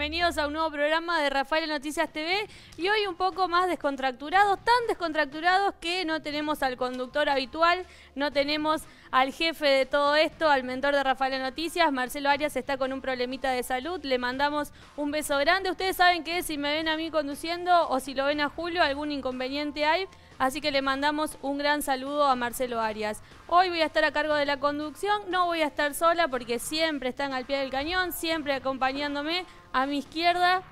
bienvenidos a un nuevo programa de Rafael Noticias TV y hoy un poco más descontracturados, tan descontracturados que no tenemos al conductor habitual, no tenemos al jefe de todo esto, al mentor de Rafael Noticias, Marcelo Arias está con un problemita de salud, le mandamos un beso grande, ustedes saben que si me ven a mí conduciendo o si lo ven a Julio, algún inconveniente hay, Así que le mandamos un gran saludo a Marcelo Arias. Hoy voy a estar a cargo de la conducción, no voy a estar sola porque siempre están al pie del cañón, siempre acompañándome a mi izquierda,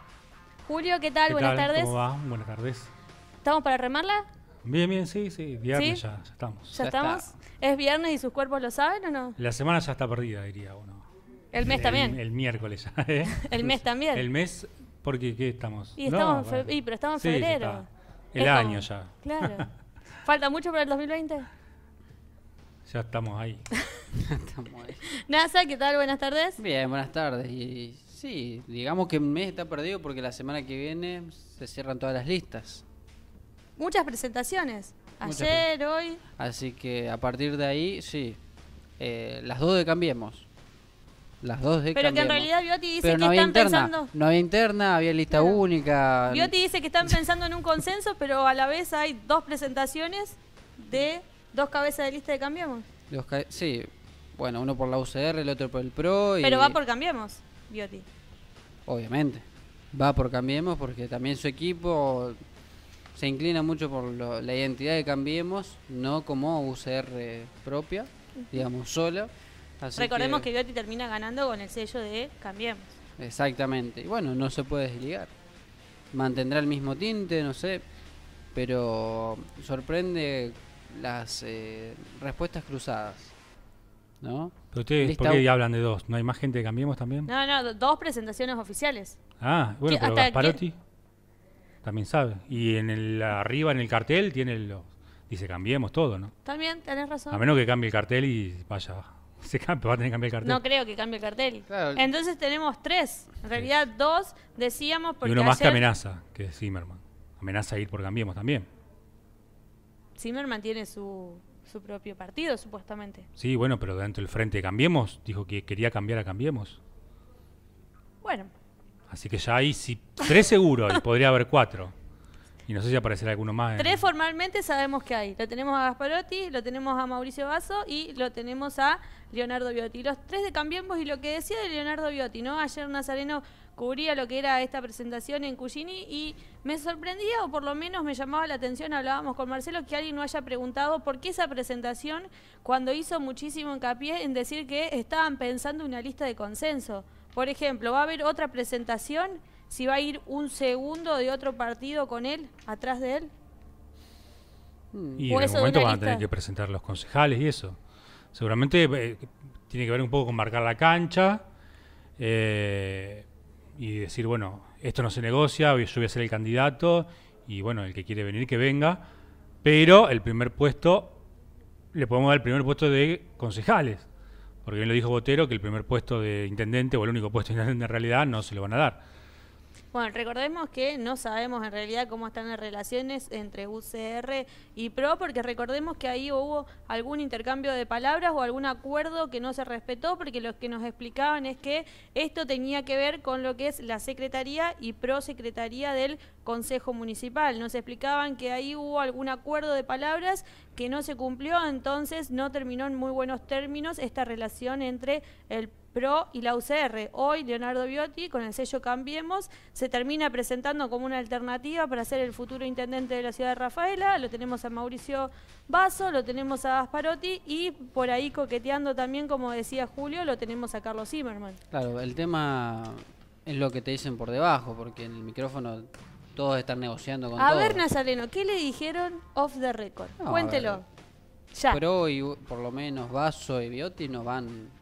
Julio, ¿qué tal? Buenas tardes. Buenas tardes. ¿Estamos para remarla? Bien, bien, sí, sí. Viernes Ya, ya, estamos. ¿Ya, estamos? ¿Es viernes y sus cuerpos lo saben o no? La semana ya está perdida, diría uno. ¿El mes también? El, miércoles ya. ¿eh? ¿El mes también? El mes, porque ¿qué estamos? Y, y pero estamos en febrero. El año ya. Claro. ¿Falta mucho para el 2020? Ya estamos ahí. estamos ahí. NASA, ¿qué tal? Buenas tardes. Bien, buenas tardes. y Sí, digamos que un mes está perdido porque la semana que viene se cierran todas las listas. Muchas presentaciones. Ayer, hoy. Así que a partir de ahí, sí. Eh, las dos de Cambiemos. Las dos de Pero que en realidad Bioti dice que están pensando. No había interna, había lista única. Bioti dice que están pensando en un consenso, pero a la vez hay dos presentaciones de dos cabezas de lista de Cambiemos. sí, bueno, uno por la UCR, el otro por el PRO. Pero va por Cambiemos. Obviamente. Va por Cambiemos porque también su equipo se inclina mucho por la identidad de Cambiemos, no como UCR propia, digamos, sola. Recordemos que, que Bioti termina ganando con el sello de Cambiemos. Exactamente. Y bueno, no se puede desligar. Mantendrá el mismo tinte, no sé. Pero sorprende las eh, respuestas cruzadas. ¿No? Pero ustedes, ¿por qué hablan de dos? ¿No hay más gente de Cambiemos también? No, no, dos presentaciones oficiales. Ah, bueno, pero Gasparotti también sabe. Y en el arriba, en el cartel, tiene los... Dice, cambiemos todo, ¿no? También, tenés razón. A menos que cambie el cartel y vaya va a tener que cambiar el cartel. No creo que cambie el cartel. Entonces tenemos tres. En realidad dos decíamos porque Y uno más que amenaza, que es Zimmerman. Amenaza ir por Cambiemos también. Zimmerman tiene su su propio partido, supuestamente. Sí, bueno, pero dentro del Frente Cambiemos dijo que quería cambiar a Cambiemos. Bueno. Así que ya hay si, tres seguros y podría haber cuatro. Y no sé si aparecerá alguno más. Tres formalmente sabemos que hay. Lo tenemos a Gasparotti, lo tenemos a Mauricio Basso y lo tenemos a Leonardo Biotti. Los tres de Cambiemos y lo que decía de Leonardo Biotti, ¿no? Ayer Nazareno cubría lo que era esta presentación en Cugini y me sorprendía o por lo menos me llamaba la atención, hablábamos con Marcelo, que alguien no haya preguntado por qué esa presentación cuando hizo muchísimo hincapié en decir que estaban pensando una lista de consenso. Por ejemplo, ¿va a haber otra presentación si va a ir un segundo de otro partido con él, atrás de él? Mm. Y en algún momento van a tener que presentar los concejales y eso. Seguramente eh, tiene que ver un poco con marcar la cancha. Eh, y decir, bueno, esto no se negocia, yo voy a ser el candidato y bueno, el que quiere venir, que venga. Pero el primer puesto, le podemos dar el primer puesto de concejales. Porque bien lo dijo Botero, que el primer puesto de intendente o el único puesto de intendente en realidad no se lo van a dar. Bueno, recordemos que no sabemos en realidad cómo están las relaciones entre UCR y PRO, porque recordemos que ahí hubo algún intercambio de palabras o algún acuerdo que no se respetó, porque lo que nos explicaban es que esto tenía que ver con lo que es la Secretaría y prosecretaría del Consejo Municipal. Nos explicaban que ahí hubo algún acuerdo de palabras que no se cumplió, entonces no terminó en muy buenos términos esta relación entre el PRO y la UCR. Hoy Leonardo Biotti, con el sello Cambiemos, se termina presentando como una alternativa para ser el futuro intendente de la ciudad de Rafaela. Lo tenemos a Mauricio Basso, lo tenemos a Asparotti y por ahí coqueteando también, como decía Julio, lo tenemos a Carlos Zimmerman. Claro, el tema es lo que te dicen por debajo, porque en el micrófono todos están negociando con A ver, Nazareno, ¿qué le dijeron off the record? Cuéntelo. Ya. Pero por lo menos, Vaso y Biotti no van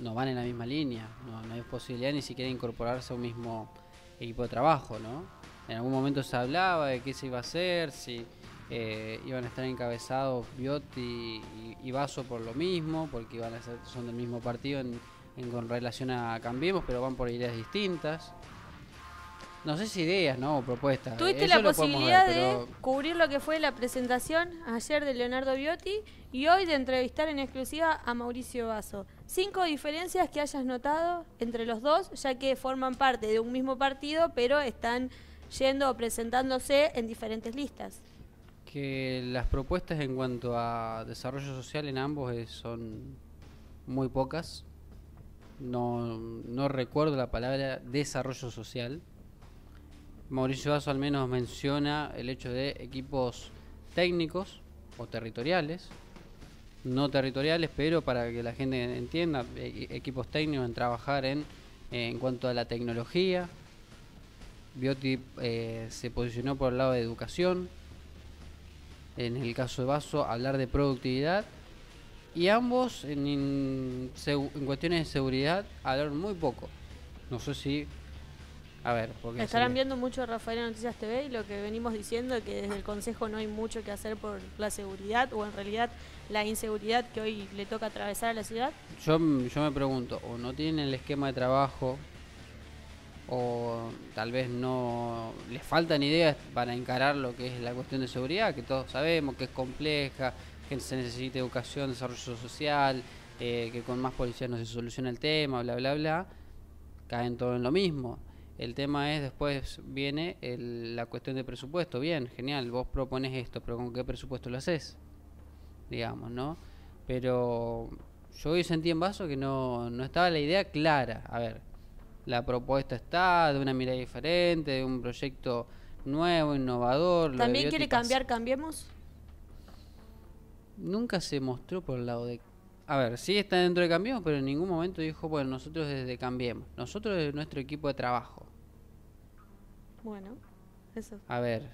no van en la misma línea, no, hay posibilidad ni siquiera de incorporarse a un mismo equipo de trabajo, ¿no? En algún momento se hablaba de qué se iba a hacer, si eh, iban a estar encabezados Biotti y, Vaso por lo mismo, porque a ser, son del mismo partido en, con relación a Cambiemos, pero van por ideas distintas. No sé si ideas, ¿no? O propuestas. Tuviste la posibilidad de cubrir lo que fue la presentación ayer de Leonardo Biotti y hoy de entrevistar en exclusiva a Mauricio Vaso. Cinco diferencias que hayas notado entre los dos, ya que forman parte de un mismo partido, pero están yendo o presentándose en diferentes listas. Que las propuestas en cuanto a desarrollo social en ambos son muy pocas. No, recuerdo la palabra desarrollo social. Mauricio Vazo al menos menciona el hecho de equipos técnicos o territoriales, no territoriales, pero para que la gente entienda, e-, equipos técnicos en trabajar en, en cuanto a la tecnología. Bioti eh, se posicionó por el lado de educación. En el caso de Vaso, hablar de productividad. Y ambos, en, en, cuestiones de seguridad, hablaron muy poco. No sé si a ver, estarán viendo mucho Rafael en Noticias TV y lo que venimos diciendo que desde el Consejo no hay mucho que hacer por la seguridad o en realidad la inseguridad que hoy le toca atravesar a la ciudad? Yo, yo me pregunto, o no tienen el esquema de trabajo, o tal vez no les faltan ideas para encarar lo que es la cuestión de seguridad, que todos sabemos que es compleja, que se necesita educación, desarrollo social, eh, que con más policías no se soluciona el tema, bla, bla, bla, caen todo en lo mismo. El tema es después viene la cuestión de presupuesto. Bien, genial, vos propones esto, pero ¿con qué presupuesto lo haces? digamos, ¿no? Pero yo hoy sentí en vaso que no, no estaba la idea clara. A ver, la propuesta está de una mirada diferente, de un proyecto nuevo, innovador. ¿También quiere cambiar, cambiemos? Nunca se mostró por el lado de... A ver, sí está dentro de Cambiemos, pero en ningún momento dijo, bueno, nosotros desde Cambiemos, nosotros desde nuestro equipo de trabajo. Bueno, eso. A ver,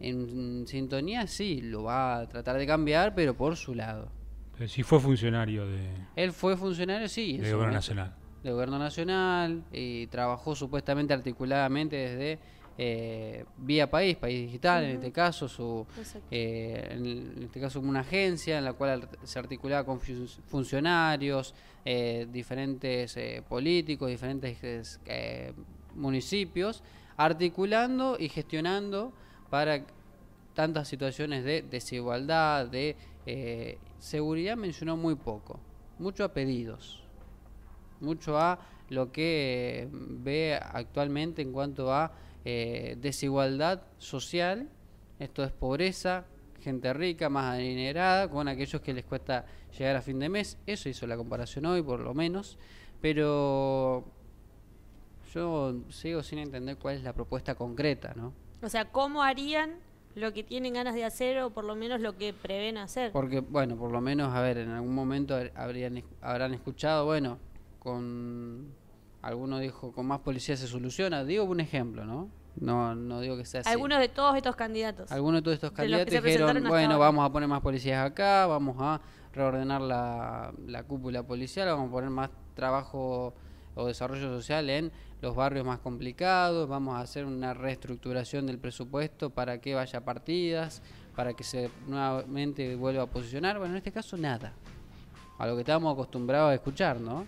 en sintonía sí, lo va a tratar de cambiar, pero por su lado. ¿Sí si fue funcionario de... Él fue funcionario, sí. ¿De Gobierno Nacional. De eh, Gobierno Nacional, y trabajó supuestamente articuladamente desde eh, vía país, país digital, en este caso, su, eh, en este caso una agencia en la cual se articulaba con funcionarios, diferentes políticos, diferentes municipios, articulando y gestionando para tantas situaciones de desigualdad, de eh, seguridad mencionó muy poco, mucho a pedidos, mucho a lo que eh, ve actualmente en cuanto a eh, desigualdad social, esto es pobreza, gente rica, más adinerada, con aquellos que les cuesta llegar a fin de mes, eso hizo la comparación hoy por lo menos, pero yo sigo sin entender cuál es la propuesta concreta, ¿no? O sea, ¿cómo harían lo que tienen ganas de hacer o por lo menos lo que prevén hacer? Porque, bueno, por lo menos, a ver, en algún momento habrían, habrán escuchado, bueno, con... Alguno dijo, con más policía se soluciona. Digo un ejemplo, ¿no? No, no digo que sea así. Algunos de todos estos candidatos. Algunos de todos estos candidatos dijeron, bueno, vamos a poner más policías acá, vamos a reordenar la cúpula policial, vamos a poner más trabajo o desarrollo social en los barrios más complicados, vamos a hacer una reestructuración del presupuesto para que vaya partidas, para que se nuevamente vuelva a posicionar. Bueno, en este caso nada, a lo que estábamos acostumbrados a escuchar, ¿no?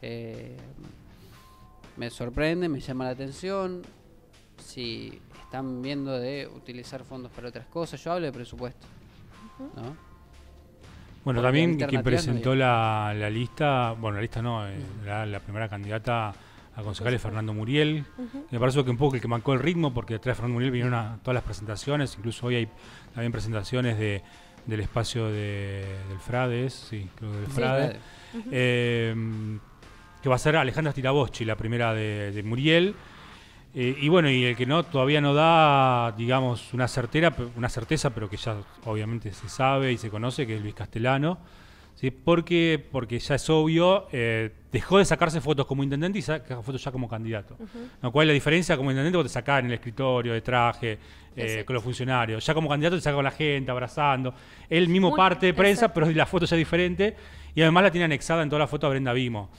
Eh, me sorprende, me llama la atención, si están viendo de utilizar fondos para otras cosas, yo hablo de presupuesto, ¿no? Bueno, también quien presentó la, lista, bueno, la lista no, la primera candidata a concejales Fernando Muriel. Me parece que un poco el que mancó el ritmo, porque detrás de Fernando Muriel vinieron todas las presentaciones, incluso hoy hay también presentaciones del espacio del Frades, eh, que va a ser Alejandra Tiraboschi, la primera de, Muriel. Eh, y bueno, y el que no todavía no da, digamos, una certera, una certeza, pero que ya obviamente se sabe y se conoce, que es Luis Castellano. ¿sí? porque, porque ya es obvio, eh, dejó de sacarse fotos como intendente y saca fotos ya como candidato. cual la diferencia como intendente vos te sacás en el escritorio, de traje, eh, con los funcionarios. Ya como candidato te saca con la gente, abrazando. Él mismo parte de prensa, pero la foto ya es diferente. Y además la tiene anexada en toda la foto a Brenda Vimo.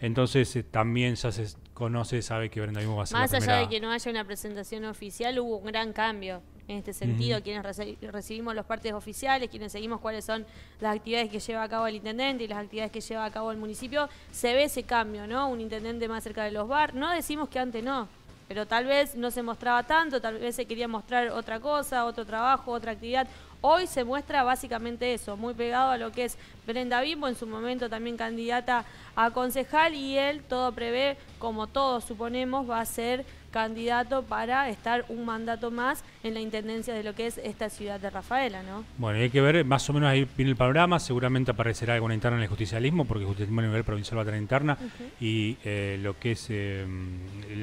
Entonces eh, también ya se conoce, sabe que Brenda Vimo va a ser Más allá de que no haya una presentación oficial, hubo un gran cambio en este sentido, quienes recibimos los partes oficiales, quienes seguimos cuáles son las actividades que lleva a cabo el intendente y las actividades que lleva a cabo el municipio, se ve ese cambio, ¿no? Un intendente más cerca de los bar. No decimos que antes no, pero tal vez no se mostraba tanto, tal vez se quería mostrar otra cosa, otro trabajo, otra actividad. Hoy se muestra básicamente eso, muy pegado a lo que es Brenda Bimbo, en su momento también candidata a concejal, y él todo prevé, como todos suponemos, va a ser candidato para estar un mandato más en la intendencia de lo que es esta ciudad de Rafaela, ¿no? Bueno, hay que ver, más o menos ahí viene el panorama, seguramente aparecerá alguna interna en el justicialismo, porque el justicialismo a nivel provincial va a tener interna, y eh, lo que es em,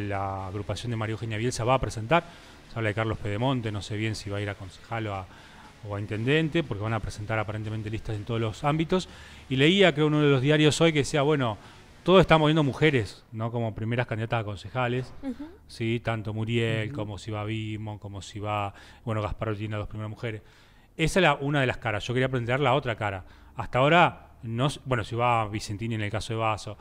la agrupación de Mario Eugenia Bielsa va a presentar, se habla de Carlos Pedemonte, no sé bien si va a ir a concejal o a intendente, porque van a presentar aparentemente listas en todos los ámbitos. Y leía, que uno de los diarios hoy que decía, bueno, todos estamos viendo mujeres, ¿no? Como primeras candidatas a concejales, ¿sí? Tanto Muriel, como si va Bimo, como como va... bueno, Gasparotti tiene las dos primeras mujeres. Esa es una de las caras. Yo quería aprender la otra cara. Hasta ahora, no, bueno, va Vicentini en el caso de Vaso.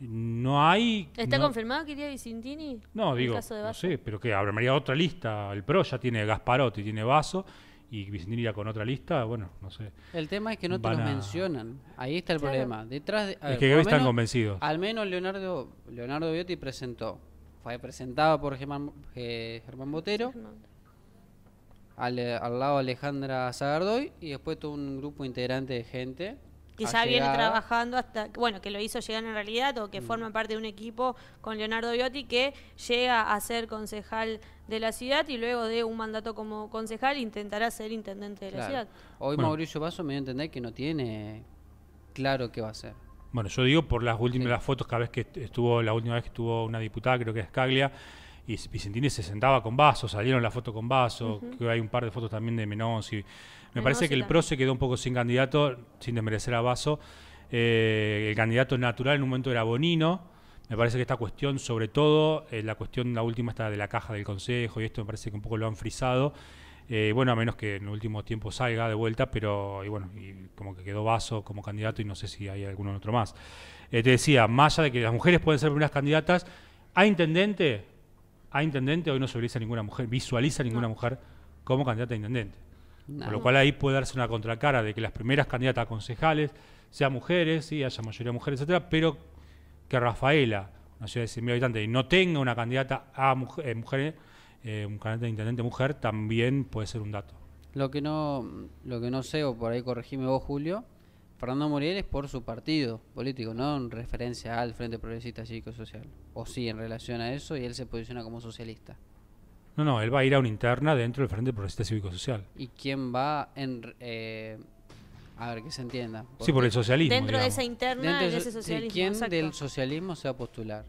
No hay. ¿Está confirmado que iría Vicentini? No, digo. En el caso de Vaso? No pero que habrá otra lista. El PRO ya tiene Gasparotti, tiene Vaso y Vicentini con otra lista, bueno, no sé. El tema es que no te los mencionan. Ahí está el problema. Detrás de, es que están convencidos. Al menos Leonardo Leonardo Biotti presentó. Fue presentado por Germán, eh, Botero. Eh, al, lado Alejandra Zagardoy y después todo un grupo integrante de gente que ya viene trabajando hasta, bueno, que lo hizo llegar en realidad o que mm. forma parte de un equipo con Leonardo Biotti que llega a ser concejal de la ciudad y luego de un mandato como concejal intentará ser intendente de la ciudad. Hoy Mauricio Vaso me dio a entender que no tiene claro qué va a hacer. Bueno, yo digo por las últimas fotos, cada vez que estuvo, la última vez que estuvo una diputada, creo que es Caglia, y Vicentini se sentaba con Vaso, salieron las fotos con Vaso, hay un par de fotos también de Menonzi me parece que el PRO se quedó un poco sin candidato, sin desmerecer a Vaso. Eh, el candidato natural en un momento era Bonino. Me parece que esta cuestión, sobre todo, eh, la cuestión, la última está de la caja del Consejo y esto me parece que un poco lo han frisado. Eh, bueno, a menos que en el último tiempo salga de vuelta, pero y bueno, y como que quedó Vaso como candidato y no sé si hay alguno otro más. te decía, más allá de que las mujeres pueden ser buenas candidatas, a intendente, a intendente hoy no se visualiza ninguna mujer, visualiza ninguna mujer como candidata a intendente. Con lo cual ahí puede darse una contracara de que las primeras candidatas a concejales sean mujeres, y haya mayoría de mujeres, etcétera, pero que Rafaela, una ciudad de 100.000 habitantes, no tenga una candidata a mujer, eh, eh, un candidato de intendente mujer, también puede ser un dato. Lo que no, lo que no sé, o por ahí corregime vos, Julio, Fernando Muriel es por su partido político, no en referencia al Frente Progresista Cívico Social. O sí, en relación a eso, y él se posiciona como socialista. No, no, él va a ir a una interna dentro del Frente Progresista Cívico Social. ¿Y quién va en... Eh, a ver, que se entienda. sí, por el socialismo. Dentro de esa interna, de ese socialismo. ¿Quién del socialismo se va a postular?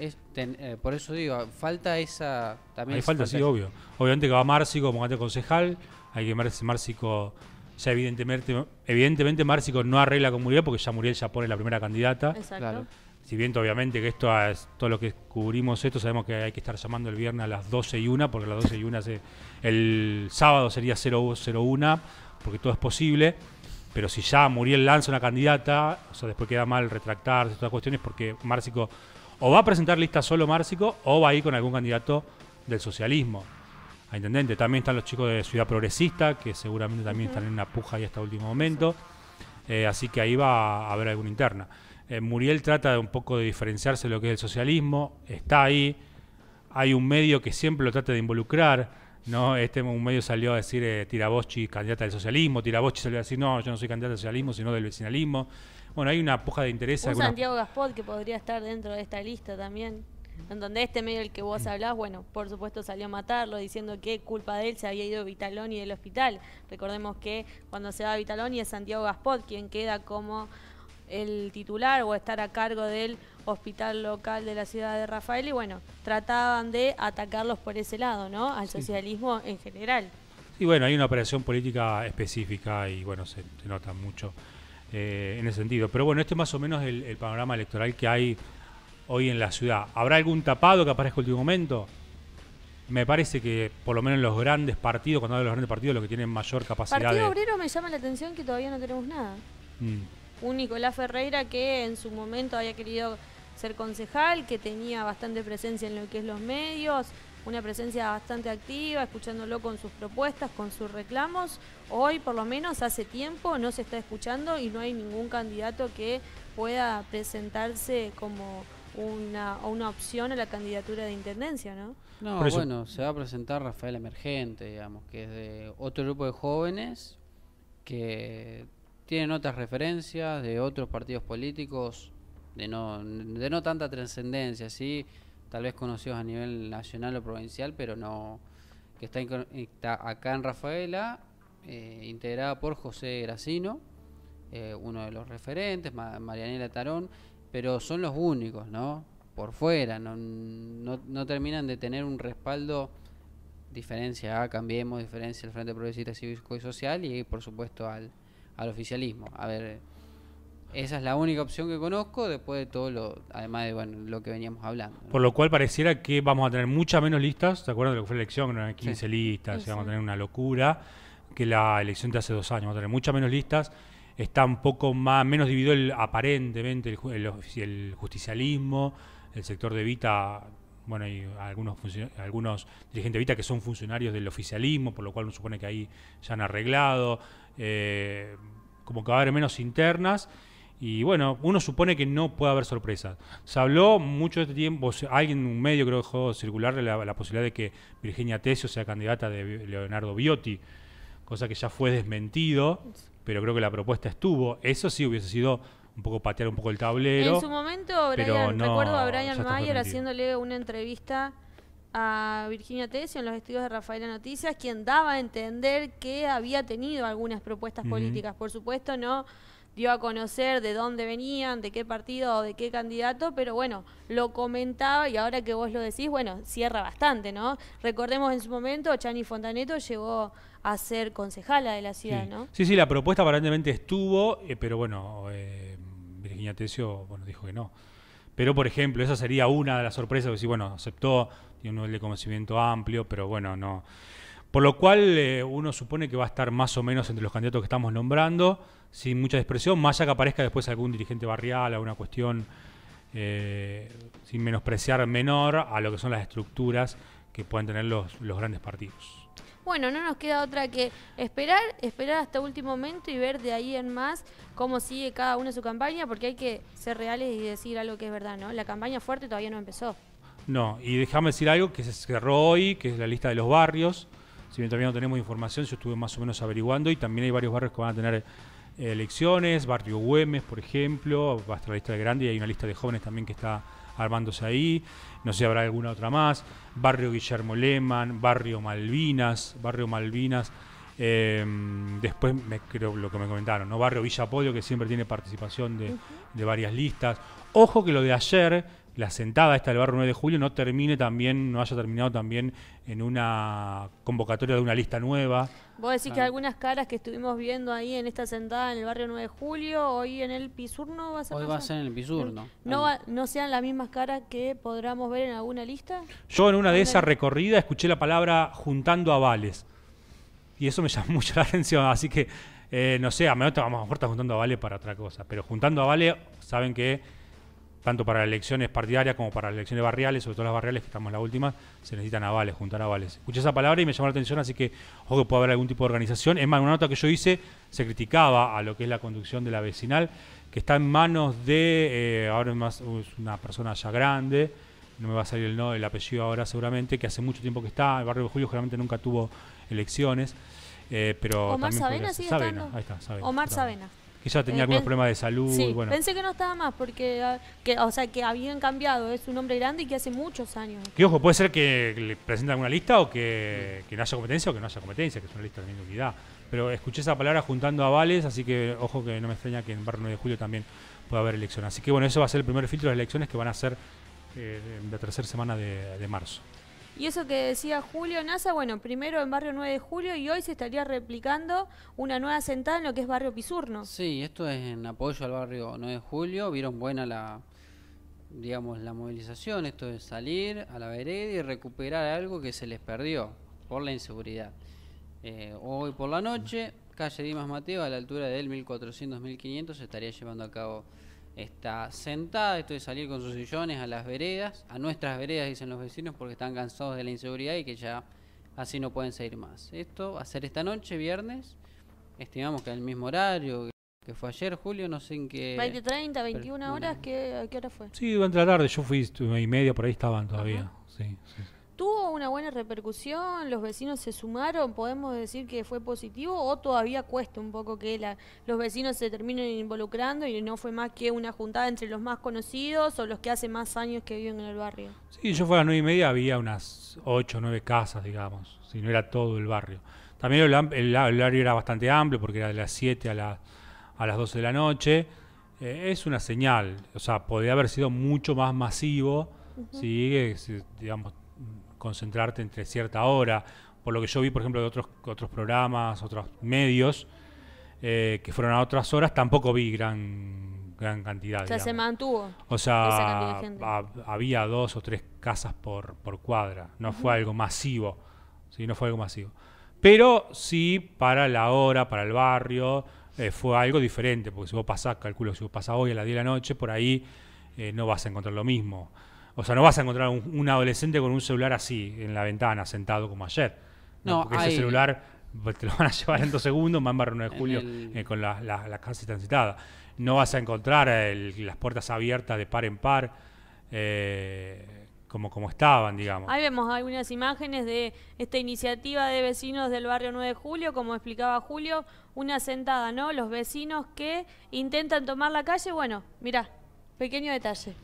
Eh, por eso digo, falta esa... También hay falta, sí, obvio. Obviamente que va Márcico como candidato concejal, hay que Márcico... Ya evidentemente, evidentemente Márcico no arregla con Muriel porque ya Muriel ya pone la primera candidata. Exacto si bien obviamente que esto es, todo lo que cubrimos esto, sabemos que hay que estar llamando el viernes a las 12 y 1, porque las 12 y 1 el sábado sería 001, porque todo es posible. Pero si ya Muriel lanza una candidata, o después queda mal retractarse, todas cuestiones, porque Márcico o va a presentar lista solo Márcico o va a ir con algún candidato del socialismo a intendente. También están los chicos de Ciudad Progresista, que seguramente también están en una puja ahí hasta último momento. Eh, así que ahí va a haber alguna interna. Eh, Muriel trata de un poco de diferenciarse de lo que es el socialismo, está ahí, hay un medio que siempre lo trata de involucrar, ¿no? Este un medio salió a decir eh, Tiraboschi candidata del socialismo, Tiraboschi salió a decir, no, yo no soy candidata del socialismo, sino del vecinalismo. Bueno, hay una puja de interés. Un Santiago Gaspot que podría estar dentro de esta lista también, en donde este medio del que vos mm. hablás, bueno, por supuesto salió a matarlo diciendo que culpa de él se había ido Vitaloni del hospital. Recordemos que cuando se va a Vitaloni es Santiago Gaspot quien queda como el titular o estar a cargo del hospital local de la ciudad de Rafael y bueno, trataban de atacarlos por ese lado, ¿no? Al socialismo en general. Y, bueno, hay una operación política específica y bueno, se, nota mucho eh, en ese sentido. Pero bueno, este es más o menos el, panorama electoral que hay hoy en la ciudad. ¿Habrá algún tapado que aparezca en último momento? Me parece que por lo menos los grandes partidos, cuando hablo de los grandes partidos, los que tienen mayor capacidad. Partido de... Obrero me llama la atención que todavía no tenemos nada. Mm un Nicolás Ferreira que en su momento había querido ser concejal, que tenía bastante presencia en lo que es los medios, una presencia bastante activa, escuchándolo con sus propuestas, con sus reclamos. Hoy, por lo menos, hace tiempo no se está escuchando y no hay ningún candidato que pueda presentarse como una, una opción a la candidatura de intendencia, ¿no? No, bueno, se va a presentar Rafael Emergente, digamos, que es de otro grupo de jóvenes que ¿Tienen otras referencias de otros partidos políticos de no, de no tanta trascendencia, sí? Tal vez conocidos a nivel nacional o provincial, pero no. que está, acá en Rafaela, eh, integrada por José Gracino, eh, uno de los referentes, Marianela Tarón, pero son los únicos, ¿no? Por fuera, no, no, no terminan de tener un respaldo diferencia a Cambiemos, diferencia al Frente Progresista Cívico y Social y por supuesto al, al oficialismo. A ver, esa es la única opción que conozco después de todo lo, además de bueno, lo que veníamos hablando. Por lo cual pareciera que vamos a tener muchas menos listas, ¿se acuerdan de lo que fue la elección? Eran 15 listas, vamos a tener una locura, que la elección de hace dos años, vamos a tener muchas menos listas, está un poco más, menos dividido el, aparentemente el, el, justicialismo, el sector de Vita bueno, hay algunos, algunos dirigentes de Vita que son funcionarios del oficialismo, por lo cual uno supone que ahí ya han arreglado eh, como que va a haber menos internas. Y bueno, uno supone que no puede haber sorpresas. Se habló mucho de este tiempo, alguien en un medio creo que dejó circular la, posibilidad de que Virginia Tesio sea candidata de Leonardo Biotti, cosa que ya fue desmentido, pero creo que la propuesta estuvo. Eso sí hubiese sido un poco patear un poco el tablero. En su momento, Brian, recuerdo a Brian Mayer haciéndole una entrevista a Virginia Tesio en los estudios de Rafaela Noticias, quien daba a entender que había tenido algunas propuestas políticas. Por supuesto, no dio a conocer de dónde venían, de qué partido o de qué candidato, pero bueno, lo comentaba y ahora que vos lo decís, bueno, cierra bastante, ¿no? Recordemos en su momento, Chani Fontaneto llegó a ser concejala de la ciudad, ¿no? Sí, sí, la propuesta aparentemente estuvo, eh, pero bueno, eh, Virginia Tesio bueno, dijo que no. Pero, por ejemplo, esa sería una de las sorpresas, porque si bueno, aceptó un nivel de conocimiento amplio, pero bueno, no. Por lo cual eh, uno supone que va a estar más o menos entre los candidatos que estamos nombrando, sin mucha expresión, más allá que aparezca después algún dirigente barrial, alguna cuestión eh, sin menospreciar menor a lo que son las estructuras que pueden tener los, los grandes partidos. Bueno, no nos queda otra que esperar, esperar hasta último momento y ver de ahí en más cómo sigue cada uno su campaña, porque hay que ser reales y decir algo que es verdad, ¿no? La campaña fuerte todavía no empezó. No, y déjame decir algo que se cerró hoy, que es la lista de los barrios. Si bien todavía no tenemos información, yo estuve más o menos averiguando y también hay varios barrios que van a tener eh, elecciones, Barrio Güemes, por ejemplo, va a estar la lista de grande y hay una lista de jóvenes también que está armándose ahí, no sé si habrá alguna otra más, Barrio Guillermo Lehman, Barrio Malvinas, Barrio Malvinas, em, después me, creo lo que me comentaron, ¿no? Barrio Villa Podio que siempre tiene participación de varias listas. Ojo que lo de ayer la sentada esta del barrio 9 de julio no termine también, no haya terminado también en una convocatoria de una lista nueva. Vos decís que algunas caras que estuvimos viendo ahí en esta sentada en el barrio 9 de julio, hoy en el Pisurno va a ser... Hoy va a ser en el Pisurno. ¿No, sean las mismas caras que podamos ver en alguna lista? Yo en una de esas recorridas escuché la palabra juntando avales. Y eso me llamó mucho la atención, así que eh, no sé, a lo vamos a lo juntando para otra cosa, pero juntando a avales saben que tanto para elecciones partidarias como para elecciones barriales, sobre todo las barriales, que estamos en la última, se necesitan avales, juntar avales. Escuché esa palabra y me llamó la atención, así que ojo que puede haber algún tipo de organización. Es más, una nota que yo hice se criticaba a lo que es la conducción de la vecinal, que está en manos de, eh, ahora es más una persona ya grande, no me va a salir el, no, apellido ahora seguramente, que hace mucho tiempo que está, el barrio de Julio generalmente nunca tuvo elecciones. Eh, pero Omar Sabena Ahí está, Sabena, Omar Sabena ya tenía eh, algunos problemas de salud. pensé que no estaba más, porque ah, o sea, que habían cambiado. Es un hombre grande y que hace muchos años. Que ojo, puede ser que le presenten alguna lista o que, no haya competencia o que no haya competencia, que es una lista de unidad. Pero escuché esa palabra juntando avales, así que ojo que no me extraña que en Barrio 9 de Julio también pueda haber elecciones. Así que bueno, eso va a ser el primer filtro de las elecciones que van a ser eh, la tercera semana de marzo. Y eso que decía Julio NASA, bueno, primero en Barrio 9 de Julio y hoy se estaría replicando una nueva sentada en lo que es Barrio Pisurno. Sí, esto es en apoyo al Barrio 9 de Julio. Vieron buena la, digamos, la movilización. Esto es salir a la vereda y recuperar algo que se les perdió por la inseguridad. Eh, hoy por la noche, calle Dimas Mateo, a la altura del 1400-1500, se estaría llevando a cabo está sentada, esto de salir con sus sillones a las veredas, a nuestras veredas dicen los vecinos porque están cansados de la inseguridad y que ya así no pueden seguir más. Esto va a ser esta noche, viernes, estimamos que al mismo horario que fue ayer, Julio, no sé en qué... 20, 30, 21 horas, ¿qué, ¿qué hora fue? Sí, durante la tarde, yo fui y media, por ahí estaban todavía, sí, sí. ¿Tuvo una buena repercusión? ¿Los vecinos se sumaron? ¿Podemos decir que fue positivo o todavía cuesta un poco que la, los vecinos se terminen involucrando y no fue más que una juntada entre los más conocidos o los que hace más años que viven en el barrio? Sí, yo fue a las nueve y media, había unas ocho o nueve casas, digamos, si no era todo el barrio. También el, el, era bastante amplio porque era de las siete a, las a las doce de la noche. Eh, es una señal, o sea, podría haber sido mucho más masivo, ¿sí? Eh, digamos, concentrarte entre cierta hora. Por lo que yo vi, por ejemplo, de otros, otros programas, otros medios, eh, que fueron a otras horas, tampoco vi gran, gran cantidad. O sea, se mantuvo. O sea, había dos o tres casas por, por cuadra. No fue algo masivo. Sí, no fue algo masivo. Pero sí, para la hora, para el barrio, eh, fue algo diferente. Porque si vos pasás, calculo, si vos pasás hoy a las 10 de la noche, por ahí eh, no vas a encontrar lo mismo. O sea, no vas a encontrar un, adolescente con un celular así en la ventana, sentado como ayer. No, porque ese celular pues, te lo van a llevar en dos segundos, más Barrio 9 de julio, eh, con la, casa transitada. No vas a encontrar las puertas abiertas de par en par, eh, como, como estaban, digamos. Ahí vemos algunas imágenes de esta iniciativa de vecinos del barrio 9 de julio, como explicaba Julio, una sentada, ¿no? Los vecinos que intentan tomar la calle, bueno, mirá, pequeño detalle.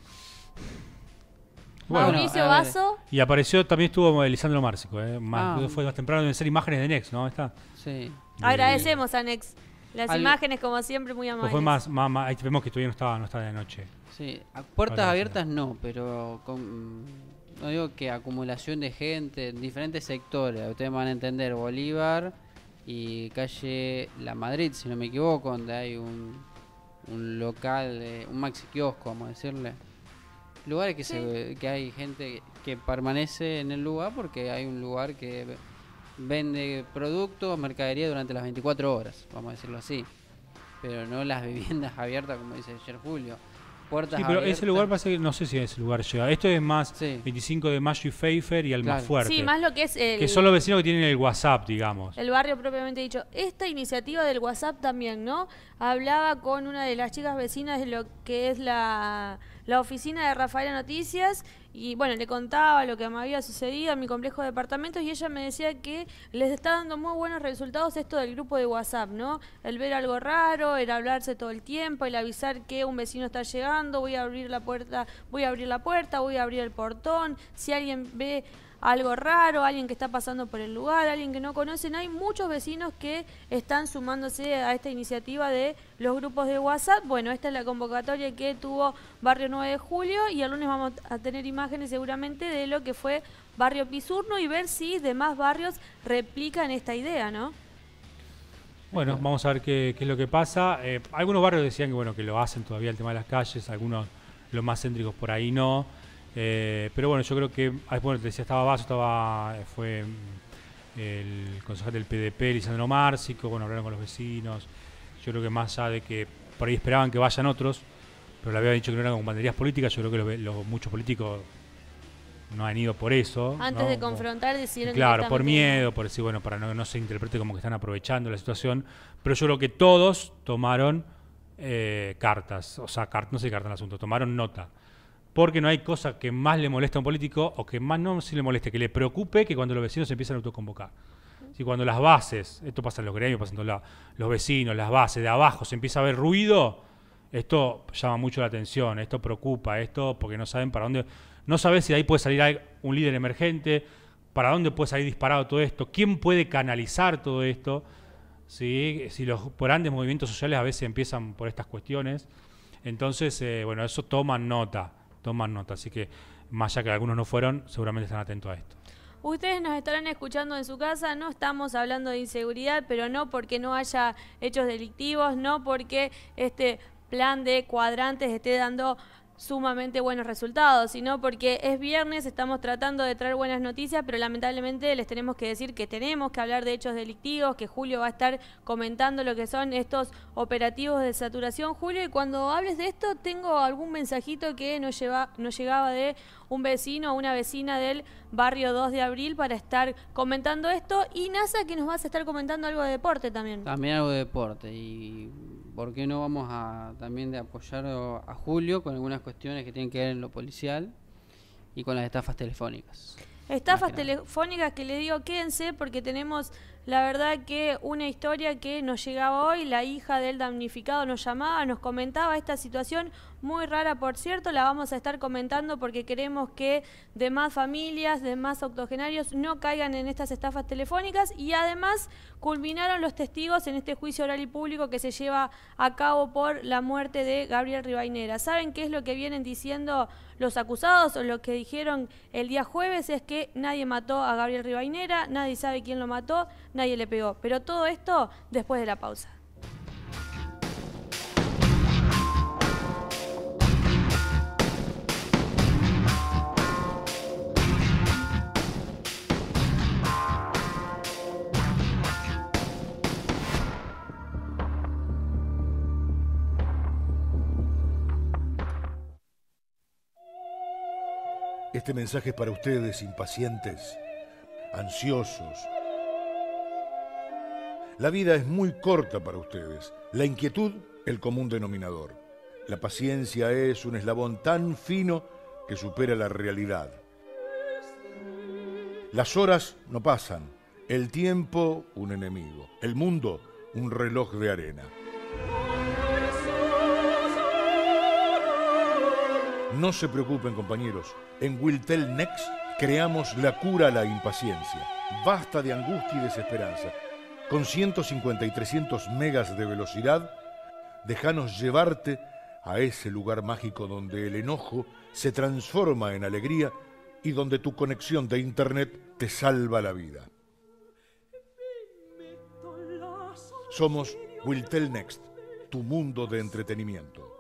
Y apareció, también estuvo Lisandro Márcico, eh, ah. fue más temprano en ser imágenes de Nex, ¿no? Está. Sí. Agradecemos a Nex. Las imágenes, como siempre, muy amables. más, ahí vemos que todavía no estaba, de noche. Sí, puertas abiertas no, pero no digo que acumulación de gente en diferentes sectores. Ustedes van a entender Bolívar y calle La Madrid, si no me equivoco, donde hay un, local, un maxi kiosco, vamos a decirle lugares que, que hay gente que permanece en el lugar porque hay un lugar que vende productos, mercadería durante las 24 horas, vamos a decirlo así. Pero no las viviendas abiertas, como dice ayer Julio. Puertas sí, pero ese lugar pasa que no sé si ese lugar llega. Esto es más 25 de mayo y Pfeiffer y Almafuerte. Sí, más lo que es el, Que son los vecinos que tienen el WhatsApp, digamos. El barrio propiamente dicho. Esta iniciativa del WhatsApp también, ¿no? Hablaba con una de las chicas vecinas de lo que es la la oficina de Rafaela Noticias y bueno, le contaba lo que me había sucedido en mi complejo de departamentos y ella me decía que les está dando muy buenos resultados esto del grupo de WhatsApp, ¿no? El ver algo raro, el hablarse todo el tiempo, el avisar que un vecino está llegando, voy a abrir la puerta, voy a abrir la puerta, voy a abrir el portón, si alguien ve algo raro, alguien que está pasando por el lugar, alguien que no conocen. Hay muchos vecinos que están sumándose a esta iniciativa de los grupos de WhatsApp. Bueno, esta es la convocatoria que tuvo Barrio 9 de Julio y el lunes vamos a tener imágenes seguramente de lo que fue Barrio Pisurno y ver si demás barrios replican esta idea, ¿no? Bueno, vamos a ver qué, es lo que pasa. Eh, algunos barrios decían que bueno que lo hacen todavía el tema de las calles, algunos los más céntricos por ahí no. Eh, pero bueno, yo creo que, ah, bueno, te decía, estaba Vaso, estaba, eh, fue el concejal del PDP, Lisandro Márcico, bueno, hablaron con los vecinos. Yo creo que más allá de que por ahí esperaban que vayan otros, pero le habían dicho que no eran con banderías políticas, yo creo que los, muchos políticos no han ido por eso. Antes de confrontar decidieron Claro, por miedo, por decir, bueno, para no, no se interprete como que están aprovechando la situación, pero yo creo que todos tomaron eh, cartas, o sea, cartas no sé cartas en el asunto, tomaron nota porque no hay cosa que más le moleste a un político o que más no se le moleste, que le preocupe que cuando los vecinos se empiezan a autoconvocar. Si cuando las bases, esto pasa en los gremios, pasa en los vecinos, las bases de abajo se empieza a ver ruido, esto llama mucho la atención, esto preocupa, esto porque no saben para dónde, no saben si de ahí puede salir un líder emergente, para dónde puede salir disparado todo esto, quién puede canalizar todo esto, si los grandes movimientos sociales a veces empiezan por estas cuestiones, entonces, eh, bueno, eso toma nota toman nota. Así que, más allá que algunos no fueron, seguramente están atentos a esto. Ustedes nos estarán escuchando en su casa, no estamos hablando de inseguridad, pero no porque no haya hechos delictivos, no porque este plan de cuadrantes esté dando sumamente buenos resultados, sino porque es viernes, estamos tratando de traer buenas noticias, pero lamentablemente les tenemos que decir que tenemos que hablar de hechos delictivos, que Julio va a estar comentando lo que son estos operativos de saturación. Julio, y cuando hables de esto, tengo algún mensajito que nos, lleva, nos llegaba de un vecino o una vecina del barrio 2 de abril para estar comentando esto. Y NASA, que nos vas a estar comentando algo de deporte también. También algo de deporte. Y por qué no vamos a también de apoyar a Julio con algunas cuestiones que tienen que ver en lo policial y con las estafas telefónicas. Estafas telefónicas que le digo, quédense porque tenemos la verdad que una historia que nos llegaba hoy, la hija del damnificado nos llamaba, nos comentaba esta situación muy rara, por cierto, la vamos a estar comentando porque queremos que demás familias, demás octogenarios no caigan en estas estafas telefónicas y además culminaron los testigos en este juicio oral y público que se lleva a cabo por la muerte de Gabriel Ribainera. ¿Saben qué es lo que vienen diciendo los acusados o lo que dijeron el día jueves? Es que nadie mató a Gabriel Ribainera, nadie sabe quién lo mató nadie le pegó. Pero todo esto después de la pausa. Este mensaje es para ustedes, impacientes, ansiosos, la vida es muy corta para ustedes. La inquietud, el común denominador. La paciencia es un eslabón tan fino que supera la realidad. Las horas no pasan. El tiempo, un enemigo. El mundo, un reloj de arena. No se preocupen compañeros, en Wiltel Next creamos la cura a la impaciencia. Basta de angustia y desesperanza. Con 150 y 300 megas de velocidad, déjanos llevarte a ese lugar mágico donde el enojo se transforma en alegría y donde tu conexión de Internet te salva la vida. Somos Tell Next, tu mundo de entretenimiento.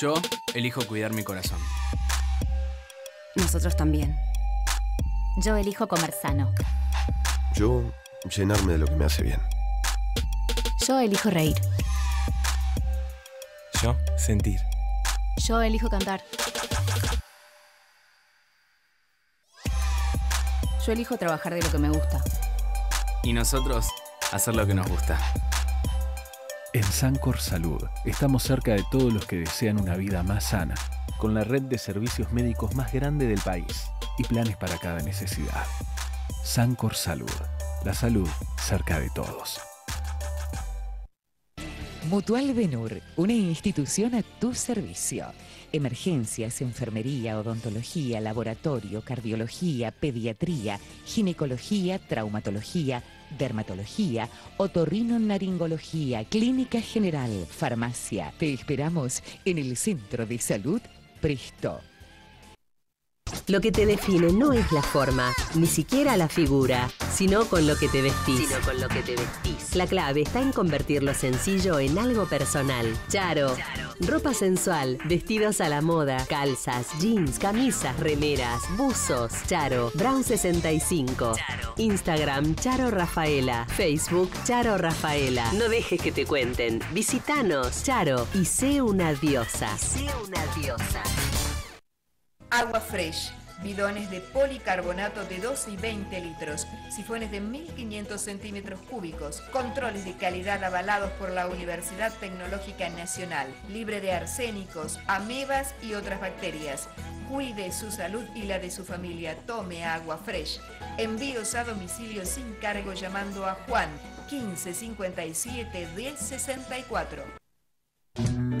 Yo elijo cuidar mi corazón. Nosotros también. Yo elijo comer sano. Yo llenarme de lo que me hace bien. Yo elijo reír. Yo sentir. Yo elijo cantar. Yo elijo trabajar de lo que me gusta. Y nosotros, hacer lo que nos gusta. En Sancor Salud estamos cerca de todos los que desean una vida más sana, con la red de servicios médicos más grande del país y planes para cada necesidad. Sancor Salud, la salud cerca de todos. Mutual Benur, una institución a tu servicio. Emergencias, enfermería, odontología, laboratorio, cardiología, pediatría, ginecología, traumatología, dermatología, otorrinolaringología, clínica general, farmacia. Te esperamos en el Centro de Salud Presto. Lo que te define no es la forma, ni siquiera la figura, sino con lo que te vestís. con lo que te vestís. La clave está en convertir lo sencillo en algo personal. Charo. Ropa sensual, vestidos a la moda, calzas, jeans, camisas, remeras, buzos. Charo. Brown 65. Instagram Charo Rafaela. Facebook Charo Rafaela. No dejes que te cuenten. Visítanos, Charo, y sé una diosa. sé una diosa. Agua fresh, bidones de policarbonato de 2 y 20 litros, sifones de 1.500 centímetros cúbicos, controles de calidad avalados por la Universidad Tecnológica Nacional, libre de arsénicos, amebas y otras bacterias. Cuide su salud y la de su familia. Tome agua fresh. Envíos a domicilio sin cargo llamando a Juan 1557-1064.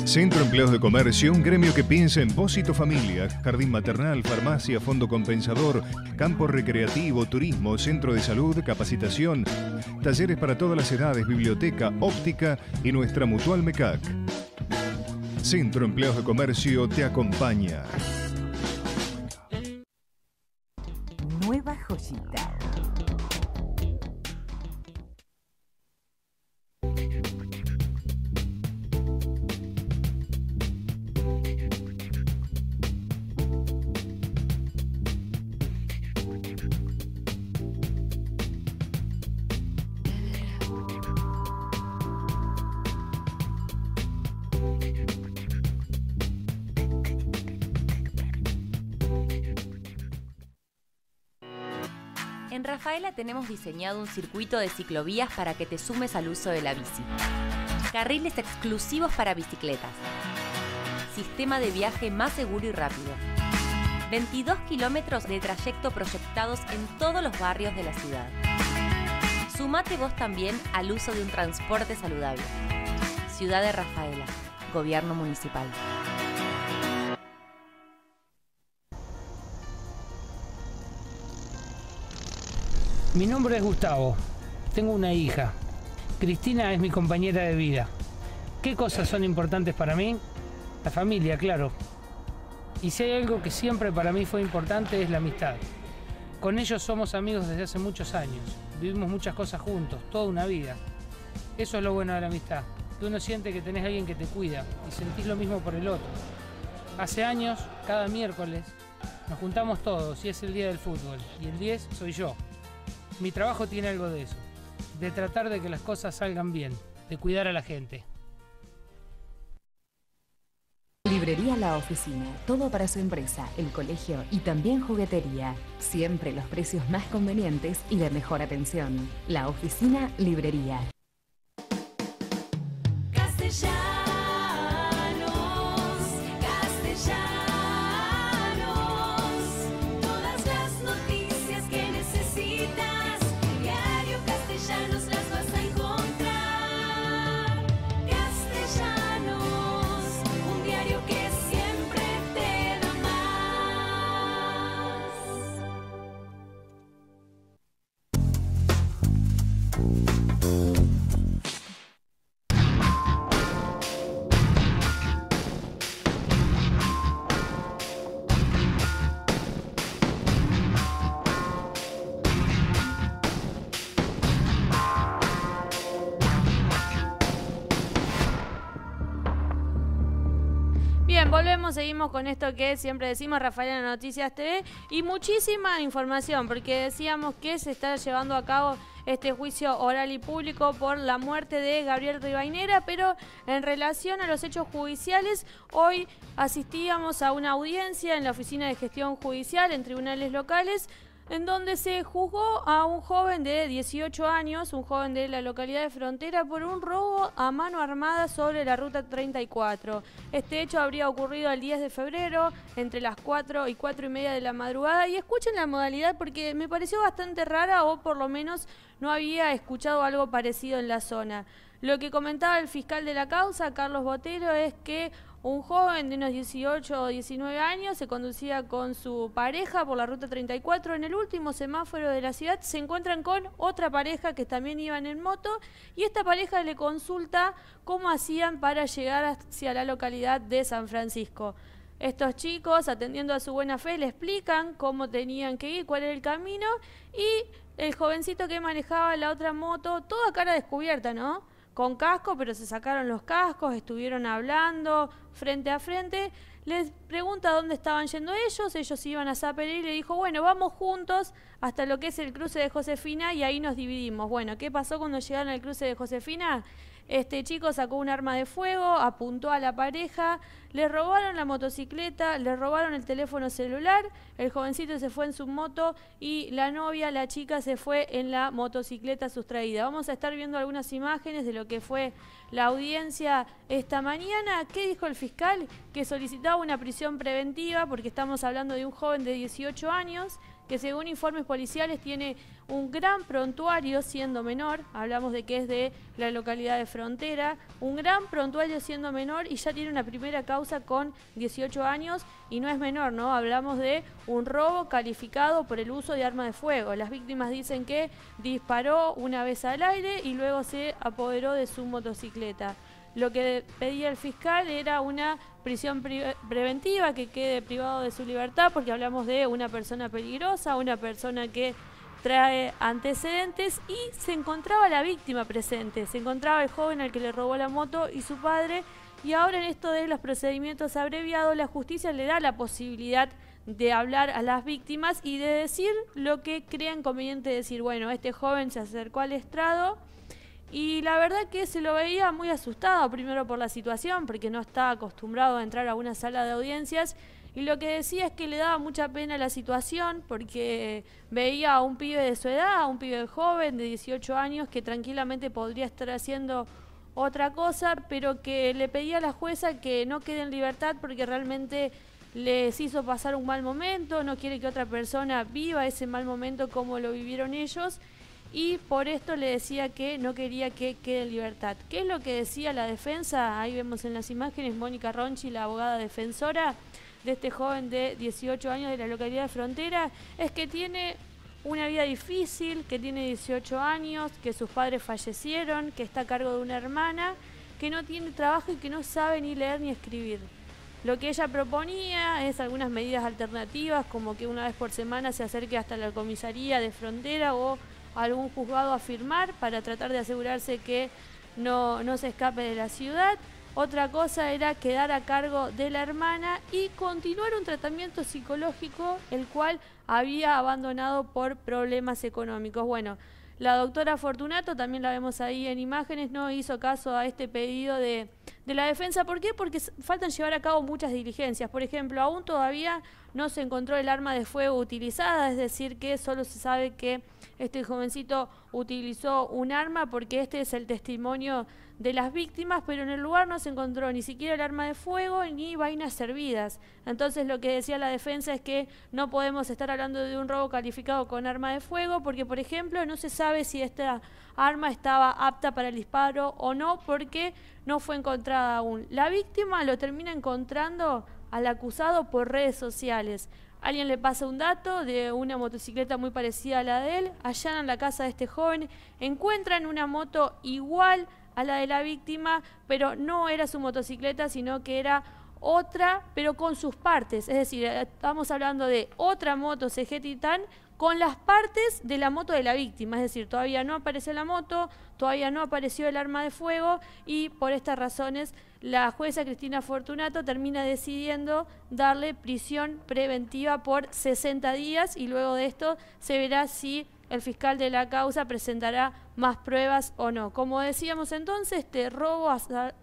Centro Empleos de Comercio, un gremio que piensa en Pósito familia, jardín maternal, farmacia, fondo compensador, campo recreativo, turismo, centro de salud, capacitación, talleres para todas las edades, biblioteca, óptica y nuestra mutual MECAC. Centro Empleos de Comercio te acompaña. Nueva Josita En Rafaela tenemos diseñado un circuito de ciclovías para que te sumes al uso de la bici. Carriles exclusivos para bicicletas. Sistema de viaje más seguro y rápido. 22 kilómetros de trayecto proyectados en todos los barrios de la ciudad. Sumate vos también al uso de un transporte saludable. Ciudad de Rafaela, Gobierno Municipal. Mi nombre es Gustavo. Tengo una hija. Cristina es mi compañera de vida. ¿Qué cosas son importantes para mí? La familia, claro. Y si hay algo que siempre para mí fue importante es la amistad. Con ellos somos amigos desde hace muchos años. Vivimos muchas cosas juntos, toda una vida. Eso es lo bueno de la amistad, que uno siente que tenés a alguien que te cuida y sentís lo mismo por el otro. Hace años, cada miércoles, nos juntamos todos y es el día del fútbol. Y el 10 soy yo. Mi trabajo tiene algo de eso, de tratar de que las cosas salgan bien, de cuidar a la gente. Librería La Oficina, todo para su empresa, el colegio y también juguetería. Siempre los precios más convenientes y la mejor atención. La Oficina Librería. con esto que siempre decimos, Rafael en Noticias TV, y muchísima información, porque decíamos que se está llevando a cabo este juicio oral y público por la muerte de Gabriel Ribainera, pero en relación a los hechos judiciales, hoy asistíamos a una audiencia en la Oficina de Gestión Judicial en tribunales locales en donde se juzgó a un joven de 18 años, un joven de la localidad de Frontera, por un robo a mano armada sobre la ruta 34. Este hecho habría ocurrido el 10 de febrero, entre las 4 y 4 y media de la madrugada. Y escuchen la modalidad porque me pareció bastante rara o por lo menos no había escuchado algo parecido en la zona. Lo que comentaba el fiscal de la causa, Carlos Botero, es que un joven de unos 18 o 19 años se conducía con su pareja por la ruta 34. En el último semáforo de la ciudad se encuentran con otra pareja que también iba en moto y esta pareja le consulta cómo hacían para llegar hacia la localidad de San Francisco. Estos chicos, atendiendo a su buena fe, le explican cómo tenían que ir, cuál era el camino y el jovencito que manejaba la otra moto, toda cara descubierta, ¿no? con casco, pero se sacaron los cascos, estuvieron hablando frente a frente. Les pregunta dónde estaban yendo ellos, ellos iban a saper y le dijo, bueno, vamos juntos hasta lo que es el cruce de Josefina y ahí nos dividimos. Bueno, ¿qué pasó cuando llegaron al cruce de Josefina? Este chico sacó un arma de fuego, apuntó a la pareja, le robaron la motocicleta, le robaron el teléfono celular, el jovencito se fue en su moto y la novia, la chica, se fue en la motocicleta sustraída. Vamos a estar viendo algunas imágenes de lo que fue la audiencia esta mañana. ¿Qué dijo el fiscal? Que solicitaba una prisión preventiva porque estamos hablando de un joven de 18 años que según informes policiales tiene un gran prontuario siendo menor, hablamos de que es de la localidad de Frontera, un gran prontuario siendo menor y ya tiene una primera causa con 18 años y no es menor, ¿no? Hablamos de un robo calificado por el uso de arma de fuego. Las víctimas dicen que disparó una vez al aire y luego se apoderó de su motocicleta. Lo que pedía el fiscal era una prisión preventiva que quede privado de su libertad porque hablamos de una persona peligrosa, una persona que trae antecedentes y se encontraba la víctima presente, se encontraba el joven al que le robó la moto y su padre y ahora en esto de los procedimientos abreviados la justicia le da la posibilidad de hablar a las víctimas y de decir lo que crean conveniente decir, bueno, este joven se acercó al estrado y la verdad que se lo veía muy asustado, primero por la situación, porque no estaba acostumbrado a entrar a una sala de audiencias. Y lo que decía es que le daba mucha pena la situación porque veía a un pibe de su edad, a un pibe joven de 18 años que tranquilamente podría estar haciendo otra cosa, pero que le pedía a la jueza que no quede en libertad porque realmente les hizo pasar un mal momento, no quiere que otra persona viva ese mal momento como lo vivieron ellos y por esto le decía que no quería que quede en libertad. ¿Qué es lo que decía la defensa? Ahí vemos en las imágenes Mónica Ronchi, la abogada defensora de este joven de 18 años de la localidad de Frontera, es que tiene una vida difícil, que tiene 18 años, que sus padres fallecieron, que está a cargo de una hermana, que no tiene trabajo y que no sabe ni leer ni escribir. Lo que ella proponía es algunas medidas alternativas, como que una vez por semana se acerque hasta la comisaría de frontera o algún juzgado a firmar para tratar de asegurarse que no, no se escape de la ciudad. Otra cosa era quedar a cargo de la hermana y continuar un tratamiento psicológico, el cual había abandonado por problemas económicos. Bueno, la doctora Fortunato, también la vemos ahí en imágenes, no hizo caso a este pedido de, de la defensa. ¿Por qué? Porque faltan llevar a cabo muchas diligencias. Por ejemplo, aún todavía no se encontró el arma de fuego utilizada, es decir, que solo se sabe que este jovencito utilizó un arma porque este es el testimonio de las víctimas, pero en el lugar no se encontró ni siquiera el arma de fuego ni vainas servidas. Entonces lo que decía la defensa es que no podemos estar hablando de un robo calificado con arma de fuego porque, por ejemplo, no se sabe si esta arma estaba apta para el disparo o no porque no fue encontrada aún. La víctima lo termina encontrando al acusado por redes sociales. Alguien le pasa un dato de una motocicleta muy parecida a la de él, en la casa de este joven, encuentran una moto igual a la de la víctima, pero no era su motocicleta, sino que era otra, pero con sus partes. Es decir, eh, estamos hablando de otra moto CG Titan con las partes de la moto de la víctima, es decir, todavía no aparece la moto, todavía no apareció el arma de fuego y por estas razones la jueza Cristina Fortunato termina decidiendo darle prisión preventiva por 60 días y luego de esto se verá si el fiscal de la causa presentará más pruebas o no. Como decíamos entonces, este robo,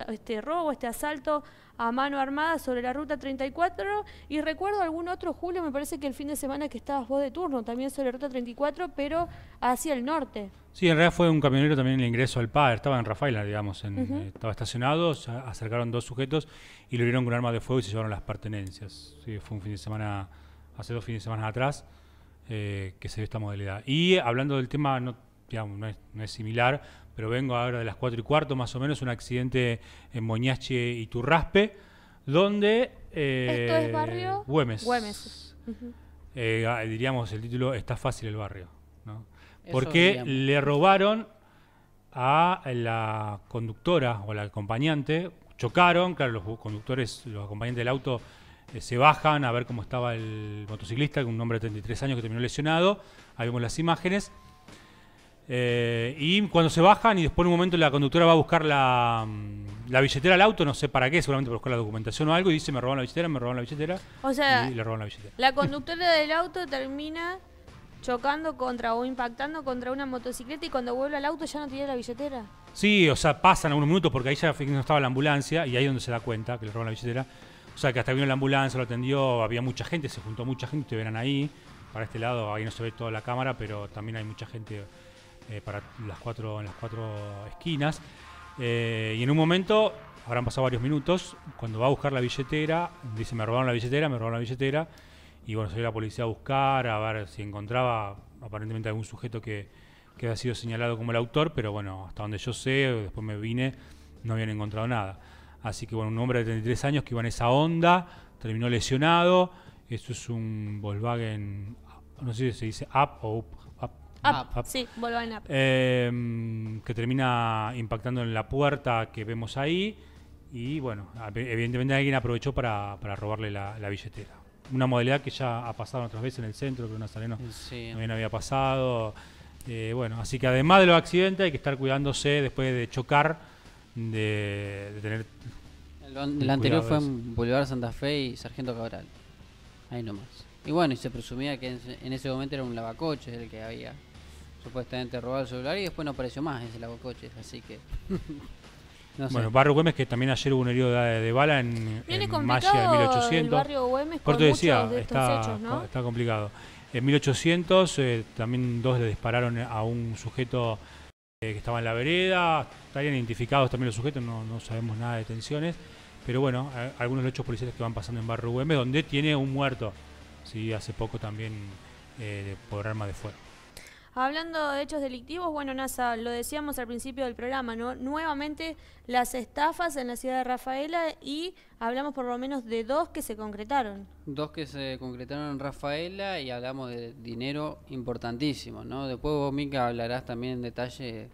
este robo, este asalto a mano armada sobre la ruta 34 y recuerdo algún otro Julio, me parece que el fin de semana que estabas vos de turno también sobre la ruta 34, pero hacia el norte. Sí, en realidad fue un camionero también el ingreso al par. estaba en Rafaela, digamos, en, eh, estaba estacionado, se acercaron dos sujetos y lo vieron con arma de fuego y se llevaron las pertenencias. fue un fin de semana, hace dos fines de semana atrás. Eh, que se ve esta modalidad. Y hablando del tema, no, no, es, similar, pero vengo ahora de las 4 y cuarto más o menos, un accidente en Moñache y Turraspe, donde... Eh, ¿Esto es barrio? Güemes. Eh, ah, diríamos el título, está fácil el barrio. Porque le robaron a la conductora o la acompañante, chocaron, claro, los conductores, los acompañantes del auto eh, se bajan a ver cómo estaba el motociclista, un hombre de 33 años que terminó lesionado. Ahí vemos las imágenes. Eh, y cuando se bajan y después en un momento la conductora va a buscar mm, la, billetera al auto, no sé para qué, seguramente para buscar la documentación o algo, y dice me roban la billetera, me roban la billetera. O sea, y le roban la billetera. La conductora del auto termina chocando contra o impactando contra una motocicleta y cuando vuelve al auto ya no tiene la billetera. Sí, o sea, pasan algunos minutos porque ahí ya no estaba la ambulancia y ahí es donde se da cuenta que le roban la billetera. O sea, que hasta vino la ambulancia, lo atendió, había mucha gente, se juntó mucha gente, verán ahí. Para este lado, ahí no se ve toda la cámara, pero también hay mucha gente eh, para las cuatro, en las cuatro esquinas. Eh, y en un momento, habrán pasado varios minutos, cuando va a buscar la billetera, dice, me robaron la billetera, me robaron la billetera. Y bueno, salió la policía a buscar, a ver si encontraba aparentemente algún sujeto que, que había sido señalado como el autor, pero bueno, hasta donde yo sé, después me vine, no habían encontrado nada. Así que bueno, un hombre de 33 años que iba en esa onda, terminó lesionado. Esto es un Volkswagen, no sé si se dice Up o Up. up, up, Sí, Volkswagen Up. Em, que termina impactando en la puerta que vemos ahí. Y bueno, evidentemente alguien aprovechó para, robarle la, billetera. Una modalidad que ya ha pasado otras veces en el centro, que Nazareno no también había pasado. Eh, bueno, así que además de los accidentes hay que estar cuidándose después de chocar, de tener el anterior fue en Boulevard Santa Fe y Sargento Cabral. Ahí nomás. Y bueno, y se presumía que en, ese momento era un lavacoches el que había supuestamente robado el celular y después no apareció más ese lavacoches, así que... Bueno, Barrio Güemes, que también ayer hubo un herido de, bala en, en de 1800. Barrio Güemes decía, está, está complicado. En 1800 eh, también dos le dispararon a un sujeto eh, que estaba en la vereda. Estarían identificados también los sujetos, no, no sabemos nada de detenciones. Pero bueno, algunos hechos policiales que van pasando en Barrio UM donde tiene un muerto, sí, hace poco también eh, por arma de fuego. Hablando de hechos delictivos, bueno, NASA, lo decíamos al principio del programa, ¿no? Nuevamente las estafas en la ciudad de Rafaela y hablamos por lo menos de dos que se concretaron. Dos que se concretaron en Rafaela y hablamos de dinero importantísimo, ¿no? Después vos, Mica, hablarás también en detalle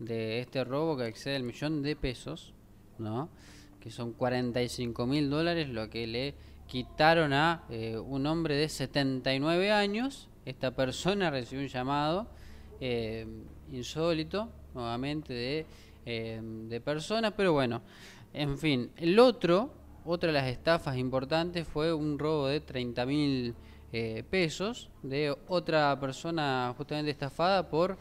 de este robo que excede el millón de pesos, ¿no? que son 45 mil dólares lo que le quitaron a eh, un hombre de 79 años. Esta persona recibió un llamado eh, insólito, nuevamente, de, eh, de personas, pero bueno, en fin, el otro, otra de las estafas importantes fue un robo de 30 mil pesos de otra persona justamente estafada por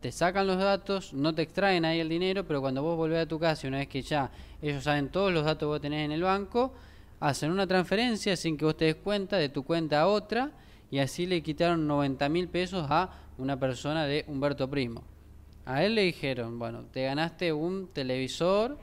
Te sacan los datos, no te extraen ahí el dinero, pero cuando vos volvés a tu casa, y una vez que ya ellos saben todos los datos que vos tenés en el banco, hacen una transferencia sin que vos te des cuenta de tu cuenta a otra y así le quitaron 90 mil pesos a una persona de Humberto Primo. A él le dijeron, bueno, te ganaste un televisor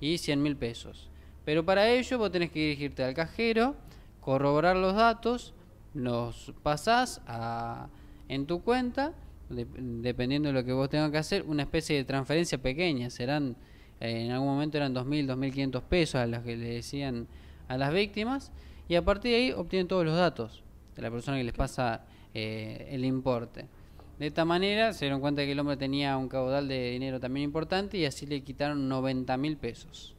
y 100 mil pesos. Pero para ello vos tenés que dirigirte al cajero, corroborar los datos, los pasás a, en tu cuenta dependiendo de lo que vos tengas que hacer, una especie de transferencia pequeña. Serán, eh, en algún momento eran 2.000, 2.500 pesos a las que le decían a las víctimas. Y a partir de ahí obtienen todos los datos de la persona que les pasa eh, el importe. De esta manera se dieron cuenta que el hombre tenía un caudal de dinero también importante y así le quitaron 90 mil pesos.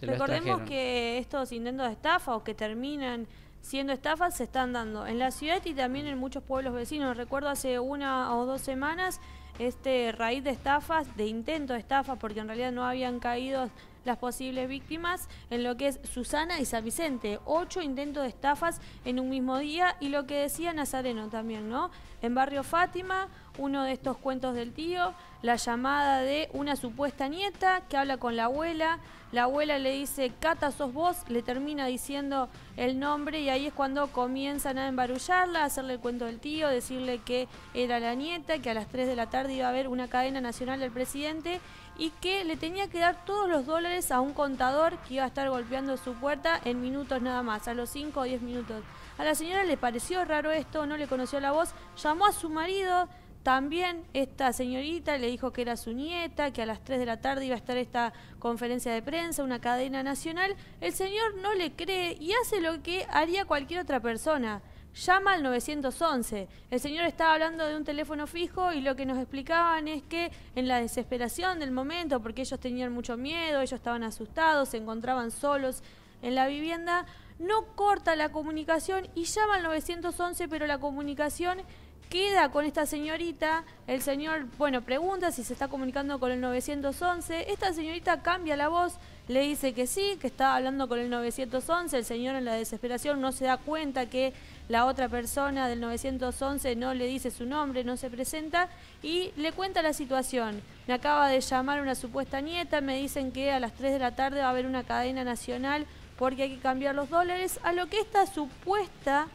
Recordemos que estos intentos de estafa o que terminan siendo estafas se están dando en la ciudad y también en muchos pueblos vecinos. Recuerdo hace una o dos semanas este raíz de estafas, de intento de estafas, porque en realidad no habían caído las posibles víctimas en lo que es Susana y San Vicente. Ocho intentos de estafas en un mismo día y lo que decía Nazareno también, ¿no? En Barrio Fátima, uno de estos cuentos del tío, la llamada de una supuesta nieta que habla con la abuela, la abuela le dice, Cata, sos vos, le termina diciendo el nombre y ahí es cuando comienzan a embarullarla, a hacerle el cuento del tío, decirle que era la nieta, que a las 3 de la tarde iba a haber una cadena nacional del presidente y que le tenía que dar todos los dólares a un contador que iba a estar golpeando su puerta en minutos nada más, a los 5 o 10 minutos. A la señora le pareció raro esto, no le conoció la voz, llamó a su marido, también esta señorita le dijo que era su nieta, que a las 3 de la tarde iba a estar esta conferencia de prensa, una cadena nacional. El señor no le cree y hace lo que haría cualquier otra persona. Llama al 911. El señor estaba hablando de un teléfono fijo y lo que nos explicaban es que en la desesperación del momento, porque ellos tenían mucho miedo, ellos estaban asustados, se encontraban solos en la vivienda, no corta la comunicación y llama al 911, pero la comunicación queda con esta señorita, el señor, bueno, pregunta si se está comunicando con el 911, esta señorita cambia la voz, le dice que sí, que está hablando con el 911, el señor en la desesperación no se da cuenta que la otra persona del 911 no le dice su nombre, no se presenta y le cuenta la situación. Me acaba de llamar una supuesta nieta, me dicen que a las 3 de la tarde va a haber una cadena nacional porque hay que cambiar los dólares, a lo que esta supuesta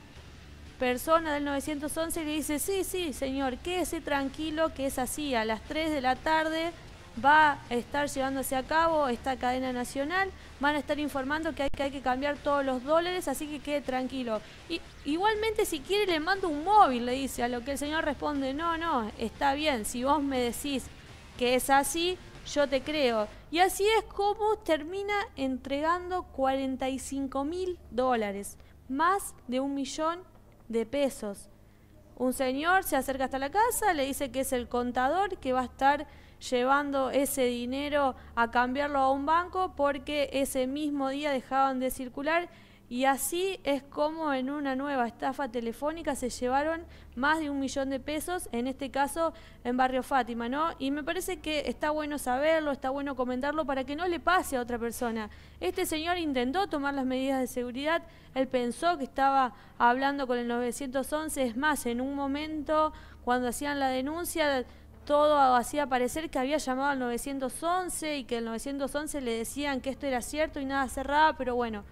persona del 911 y le dice, sí, sí, señor, quédese tranquilo que es así, a las 3 de la tarde va a estar llevándose a cabo esta cadena nacional, van a estar informando que hay que, hay que cambiar todos los dólares, así que quede tranquilo. Y, igualmente si quiere le mando un móvil, le dice, a lo que el señor responde, no, no, está bien, si vos me decís que es así, yo te creo. Y así es como termina entregando 45 mil dólares, más de un millón de pesos. Un señor se acerca hasta la casa, le dice que es el contador que va a estar llevando ese dinero a cambiarlo a un banco porque ese mismo día dejaban de circular y así es como en una nueva estafa telefónica se llevaron más de un millón de pesos, en este caso en Barrio Fátima, ¿no? Y me parece que está bueno saberlo, está bueno comentarlo para que no le pase a otra persona. Este señor intentó tomar las medidas de seguridad, él pensó que estaba hablando con el 911, es más, en un momento cuando hacían la denuncia todo hacía parecer que había llamado al 911 y que el 911 le decían que esto era cierto y nada cerraba, pero bueno.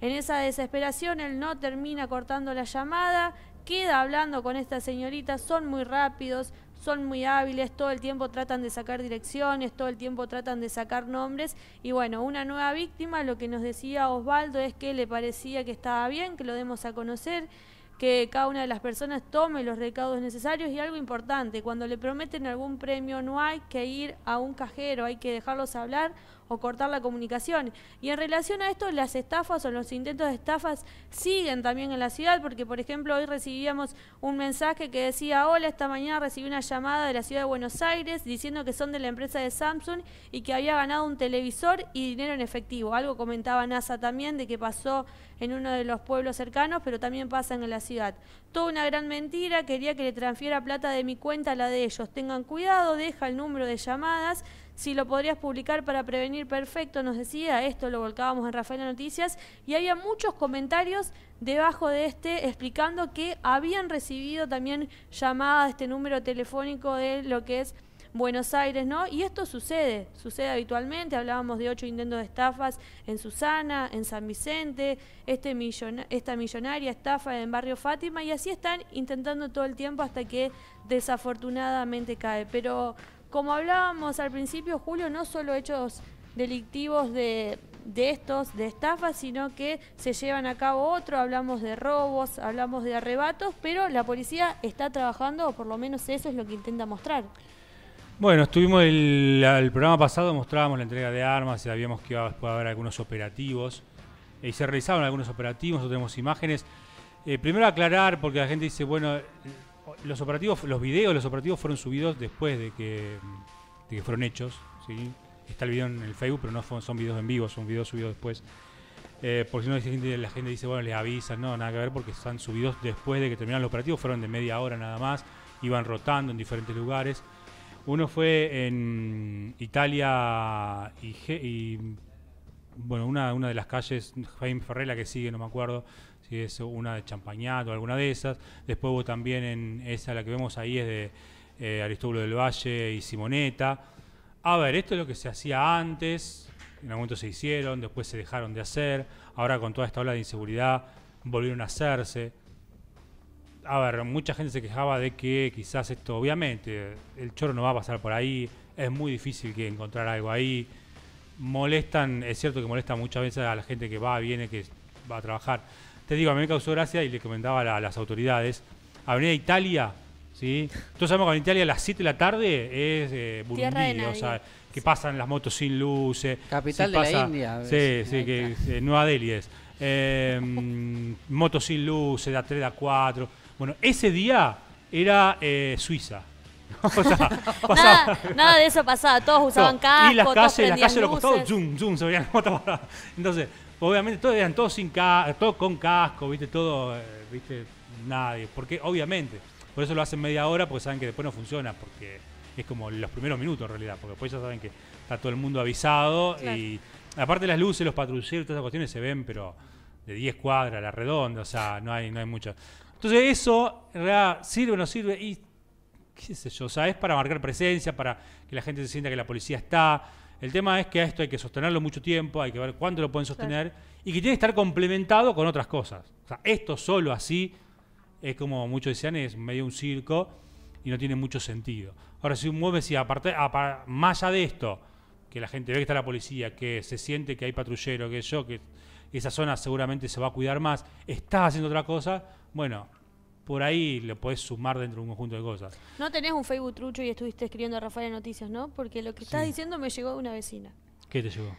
En esa desesperación él no termina cortando la llamada, queda hablando con esta señorita, son muy rápidos, son muy hábiles, todo el tiempo tratan de sacar direcciones, todo el tiempo tratan de sacar nombres. Y bueno, una nueva víctima, lo que nos decía Osvaldo es que le parecía que estaba bien, que lo demos a conocer, que cada una de las personas tome los recaudos necesarios y algo importante, cuando le prometen algún premio no hay que ir a un cajero, hay que dejarlos hablar o cortar la comunicación. Y en relación a esto, las estafas o los intentos de estafas siguen también en la ciudad, porque por ejemplo hoy recibíamos un mensaje que decía, hola, esta mañana recibí una llamada de la ciudad de Buenos Aires diciendo que son de la empresa de Samsung y que había ganado un televisor y dinero en efectivo. Algo comentaba NASA también de que pasó en uno de los pueblos cercanos, pero también pasan en la ciudad. Toda una gran mentira, quería que le transfiera plata de mi cuenta a la de ellos. Tengan cuidado, deja el número de llamadas si lo podrías publicar para prevenir, perfecto, nos decía, esto lo volcábamos en Rafael Noticias, y había muchos comentarios debajo de este explicando que habían recibido también llamadas, este número telefónico de lo que es Buenos Aires, ¿no? Y esto sucede, sucede habitualmente, hablábamos de ocho intentos de estafas en Susana, en San Vicente, este esta millonaria estafa en Barrio Fátima, y así están intentando todo el tiempo hasta que desafortunadamente cae. Pero como hablábamos al principio, Julio, no solo hechos delictivos de, estos, de estafas, sino que se llevan a cabo otros, hablamos de robos, hablamos de arrebatos, pero la policía está trabajando, o por lo menos eso es lo que intenta mostrar. Bueno, estuvimos el, el programa pasado, mostrábamos la entrega de armas, sabíamos que iba a haber algunos operativos, y se realizaban algunos operativos, tenemos imágenes. Eh, primero aclarar, porque la gente dice, bueno, los operativos, los videos, los operativos fueron subidos después de que, fueron hechos, ¿sí? Está el video en el Facebook, pero no son, videos en vivo, son videos subidos después. Eh, porque si no, la gente, dice, bueno, les avisan, no, nada que ver, porque están subidos después de que terminaron los operativos, fueron de media hora nada más, iban rotando en diferentes lugares. Uno fue en Italia y, y bueno, una, de las calles, Jaime Ferrera que sigue, no me acuerdo si es una de Champañat o alguna de esas. Después hubo también en esa, la que vemos ahí es de eh, Aristóbulo del Valle y Simoneta. A ver, esto es lo que se hacía antes, en algún momento se hicieron, después se dejaron de hacer, ahora con toda esta ola de inseguridad volvieron a hacerse. A ver, mucha gente se quejaba de que quizás esto, obviamente, el chorro no va a pasar por ahí, es muy difícil que encontrar algo ahí molestan, es cierto que molesta muchas veces a la gente que va, viene, que va a trabajar. Te digo, a mí me causó gracia y le comentaba a, a las autoridades, Avenida Italia, ¿sí? Todos sabemos que en Italia a las 7 de la tarde es eh, o sea, que pasan las motos sin luces. Capital de la India. Sí, sí, que eh, Nueva Delhi es. Em, motos sin luces, da 3, a 4. Bueno, ese día era eh, Suiza o nada, de eso pasaba, todos usaban casco, Y las calles, las calles de los zoom, zoom, se veían Entonces, obviamente todos eran todos sin todos con casco, viste, todo, eh, viste, nadie. Porque, obviamente, por eso lo hacen media hora, porque saben que después no funciona, porque es como los primeros minutos en realidad, porque después ya saben que está todo el mundo avisado y aparte las luces, los patrulleros, todas esas cuestiones se ven, pero de 10 cuadras, a la redonda, o sea, no hay, no hay mucho. Entonces eso, en realidad, sirve o no sirve, y qué sé yo, o sea, es para marcar presencia, para que la gente se sienta que la policía está. El tema es que a esto hay que sostenerlo mucho tiempo, hay que ver cuánto lo pueden sostener y que tiene que estar complementado con otras cosas. O sea, esto solo así es como muchos decían, es medio un circo y no tiene mucho sentido. Ahora, si un mueve, si aparte, más allá de esto, que la gente ve que está la policía, que se siente que hay patrullero, que yo, que esa zona seguramente se va a cuidar más, está haciendo otra cosa, bueno, por ahí lo podés sumar dentro de un conjunto de cosas. No tenés un Facebook trucho y estuviste escribiendo a Rafael Noticias, ¿no? Porque lo que estás diciendo me llegó de una vecina. ¿Qué te llegó?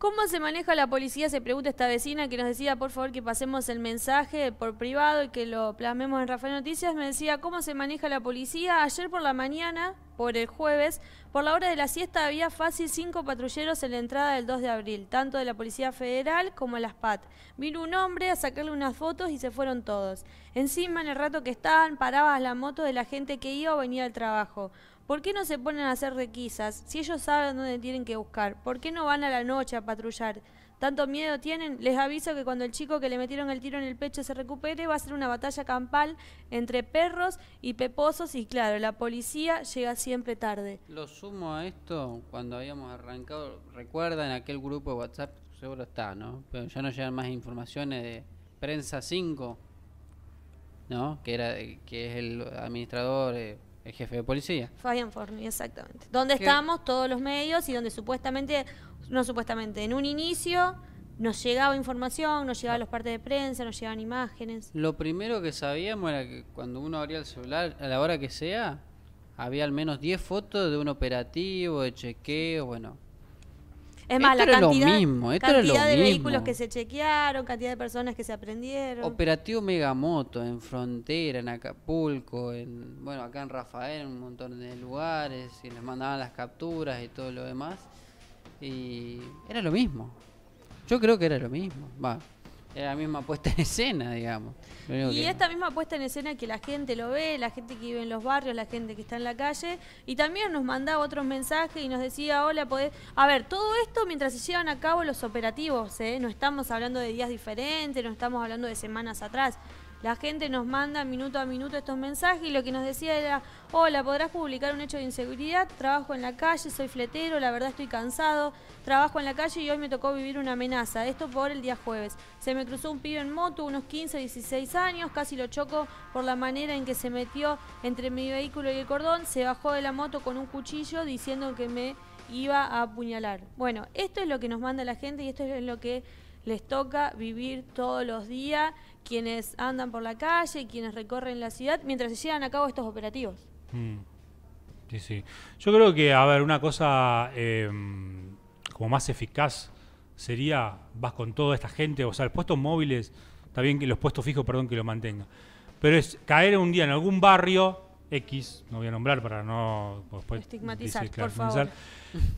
¿Cómo se maneja la policía? Se pregunta esta vecina que nos decía, por favor, que pasemos el mensaje por privado y que lo plasmemos en Rafael Noticias. Me decía, ¿cómo se maneja la policía? Ayer por la mañana, por el jueves, por la hora de la siesta había fácil cinco patrulleros en la entrada del 2 de abril, tanto de la Policía Federal como las PAT. Vino un hombre a sacarle unas fotos y se fueron todos. Encima, en el rato que estaban, parabas la moto de la gente que iba o venía al trabajo. ¿Por qué no se ponen a hacer requisas si ellos saben dónde tienen que buscar? ¿Por qué no van a la noche a patrullar? ¿Tanto miedo tienen? Les aviso que cuando el chico que le metieron el tiro en el pecho se recupere, va a ser una batalla campal entre perros y peposos y claro, la policía llega siempre tarde. Lo sumo a esto cuando habíamos arrancado, recuerda en aquel grupo de WhatsApp, seguro está, ¿no? Pero ya no llegan más informaciones de Prensa 5, ¿no? Que, era, eh, que es el administrador... Eh, el jefe de policía. Fabian Forni, exactamente. ¿Dónde estamos todos los medios y donde supuestamente, no supuestamente, en un inicio nos llegaba información, nos llegaban los partes de prensa, nos llegaban imágenes. Lo primero que sabíamos era que cuando uno abría el celular, a la hora que sea, había al menos 10 fotos de un operativo, de chequeo, bueno, es más, la cantidad, de vehículos que se chequearon, cantidad de personas que se aprendieron. Operativo Megamoto en Frontera, en Acapulco, en, bueno, acá en Rafael, en un montón de lugares, y les mandaban las capturas y todo lo demás. Y era lo mismo. Yo creo que era lo mismo. Va, era la misma puesta en escena, digamos. Y esta misma puesta en escena que la gente lo ve, la gente que vive en los barrios, la gente que está en la calle. Y también nos mandaba otros mensajes y nos decía, hola, podés... A ver, todo esto mientras se llevan a cabo los operativos, ¿eh? No estamos hablando de días diferentes, no estamos hablando de semanas atrás. La gente nos manda minuto a minuto estos mensajes y lo que nos decía era, hola, ¿podrás publicar un hecho de inseguridad? Trabajo en la calle, soy fletero, la verdad estoy cansado, trabajo en la calle y hoy me tocó vivir una amenaza, esto por el día jueves. Se me cruzó un pibe en moto, unos 15, 16 años, casi lo choco por la manera en que se metió entre mi vehículo y el cordón, se bajó de la moto con un cuchillo diciendo que me iba a apuñalar. Bueno, esto es lo que nos manda la gente y esto es lo que les toca vivir todos los días quienes andan por la calle, quienes recorren la ciudad, mientras se llevan a cabo estos operativos. Mm. Sí, sí. Yo creo que, a ver, una cosa em, como más eficaz sería, vas con toda esta gente, o sea, los puestos móviles, está que los puestos fijos, perdón, que lo mantenga, pero es caer un día en algún barrio X, no voy a nombrar para no estigmatizar, por favor.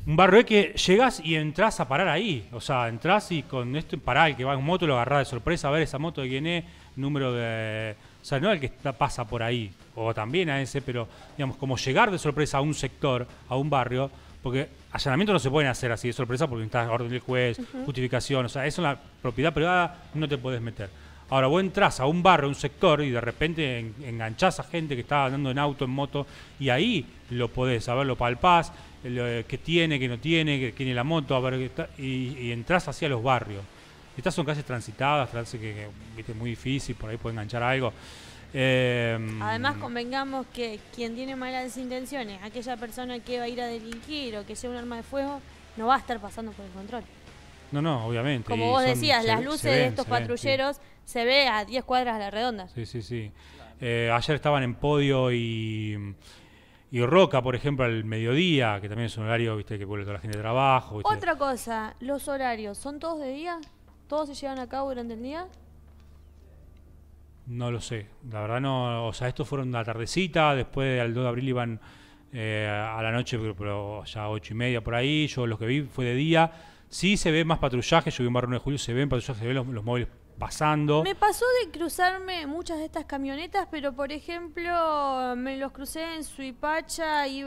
Un barrio que llegas y entras a parar ahí, o sea, entras y con esto pará, el que va en moto lo agarrás de sorpresa, a ver esa moto de quién es, número de, o sea, no el que está, pasa por ahí, o también a ese, pero digamos, como llegar de sorpresa a un sector, a un barrio, porque allanamientos no se pueden hacer así de sorpresa porque estás orden del juez, justificación, o sea, eso en la propiedad privada no te puedes meter. Ahora, vos entras a un barrio, un sector, y de repente enganchás a gente que está andando en auto, en moto, y ahí lo podés, a ver, lo palpás, eh, qué tiene, qué no tiene, qué tiene la moto, a y, y, entras hacia los barrios. Estas son calles transitadas, calles que, es muy difícil, por ahí puede enganchar algo. Em, Además, convengamos que quien tiene malas intenciones, aquella persona que va a ir a delinquir o que sea un arma de fuego, no va a estar pasando por el control. No, no, obviamente. Como vos decías, las luces de estos patrulleros se ve a 10 cuadras a la redonda. Sí, sí, sí. Eh, ayer estaban en podio y, Roca, por ejemplo, al mediodía, que también es un horario viste que vuelve toda la gente de trabajo. Otra cosa, los horarios, ¿son todos de día? ¿Todos se llevan a cabo durante el día? No lo sé, la verdad no, o sea, estos fueron la tardecita, después al 2 de abril iban eh, a la noche, pero ya ocho y media por ahí, yo los que vi fue de día, sí se ve más patrullaje, yo vi un barrio de julio, se ven patrullajes, se ven los móviles pasando. Me pasó de cruzarme muchas de estas camionetas, pero por ejemplo me los crucé en Suipacha y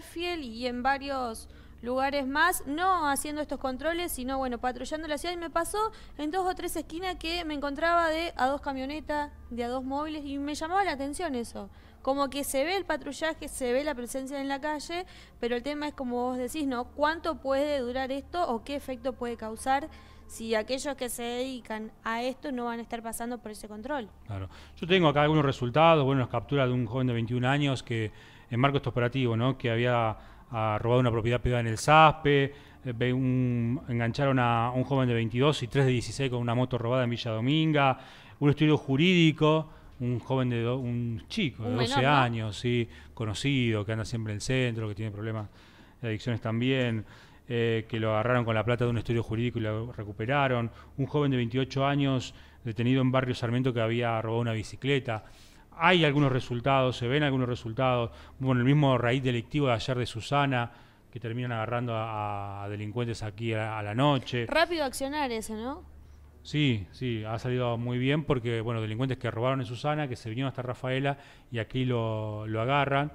Fiel y en varios lugares más, no haciendo estos controles, sino bueno, patrullando la ciudad y me pasó en dos o tres esquinas que me encontraba de a dos camionetas, de a dos móviles y me llamaba la atención eso. Como que se ve el patrullaje, se ve la presencia en la calle, pero el tema es como vos decís, ¿no? ¿Cuánto puede durar esto o qué efecto puede causar? si aquellos que se dedican a esto no van a estar pasando por ese control. Claro. Yo tengo acá algunos resultados, bueno, las capturas de un joven de 21 años que, en marco de este operativo, ¿no? que había ah, robado una propiedad privada en el SASPE, eh, un, engancharon a un joven de 22 y 3 de 16 con una moto robada en Villa Dominga, un estudio jurídico, un joven de un chico de 12 años, sí, conocido, que anda siempre en el centro, que tiene problemas de adicciones también. Eh, que lo agarraron con la plata de un estudio jurídico y lo recuperaron, un joven de 28 años detenido en Barrio Sarmiento que había robado una bicicleta. Hay algunos resultados, se ven algunos resultados. Bueno, el mismo raíz delictivo de ayer de Susana, que terminan agarrando a, delincuentes aquí a, la noche. Rápido accionar ese, ¿no? Sí, sí, ha salido muy bien porque, bueno, delincuentes que robaron en Susana, que se vinieron hasta Rafaela y aquí lo, lo agarran.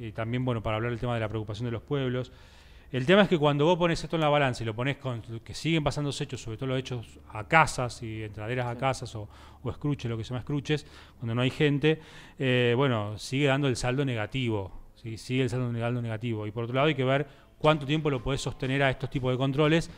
Eh, también, bueno, para hablar del tema de la preocupación de los pueblos. El tema es que cuando vos pones esto en la balanza y lo pones con que siguen pasando los hechos, sobre todo los hechos a casas y entraderas a casas o, o escruches, lo que se llama escruches, cuando no hay gente, eh, bueno, sigue dando el saldo negativo. Sigue el saldo, el saldo negativo. Y por otro lado hay que ver cuánto tiempo lo podés sostener a estos tipos de controles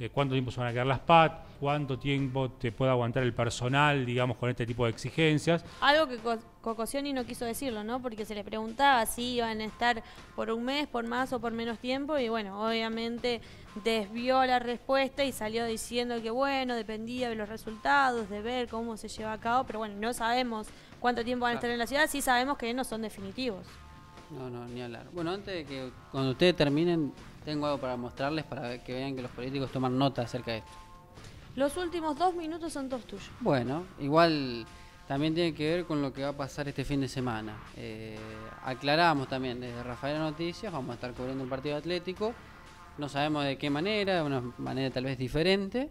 eh, cuánto tiempo se van a quedar las PAT, cuánto tiempo te puede aguantar el personal, digamos, con este tipo de exigencias. Algo que Cocosioni no quiso decirlo, ¿no? Porque se le preguntaba si iban a estar por un mes, por más o por menos tiempo, y bueno, obviamente desvió la respuesta y salió diciendo que bueno, dependía de los resultados, de ver cómo se lleva a cabo, pero bueno, no sabemos cuánto tiempo van a estar en la ciudad, sí sabemos que no son definitivos. No, no, ni hablar. Bueno, antes de que cuando ustedes terminen, tengo algo para mostrarles para que vean que los políticos toman nota acerca de esto. Los últimos dos minutos son todos tuyos. Bueno, igual también tiene que ver con lo que va a pasar este fin de semana. Eh, aclaramos también desde Rafael Noticias, vamos a estar cubriendo un partido atlético. No sabemos de qué manera, de una manera tal vez diferente,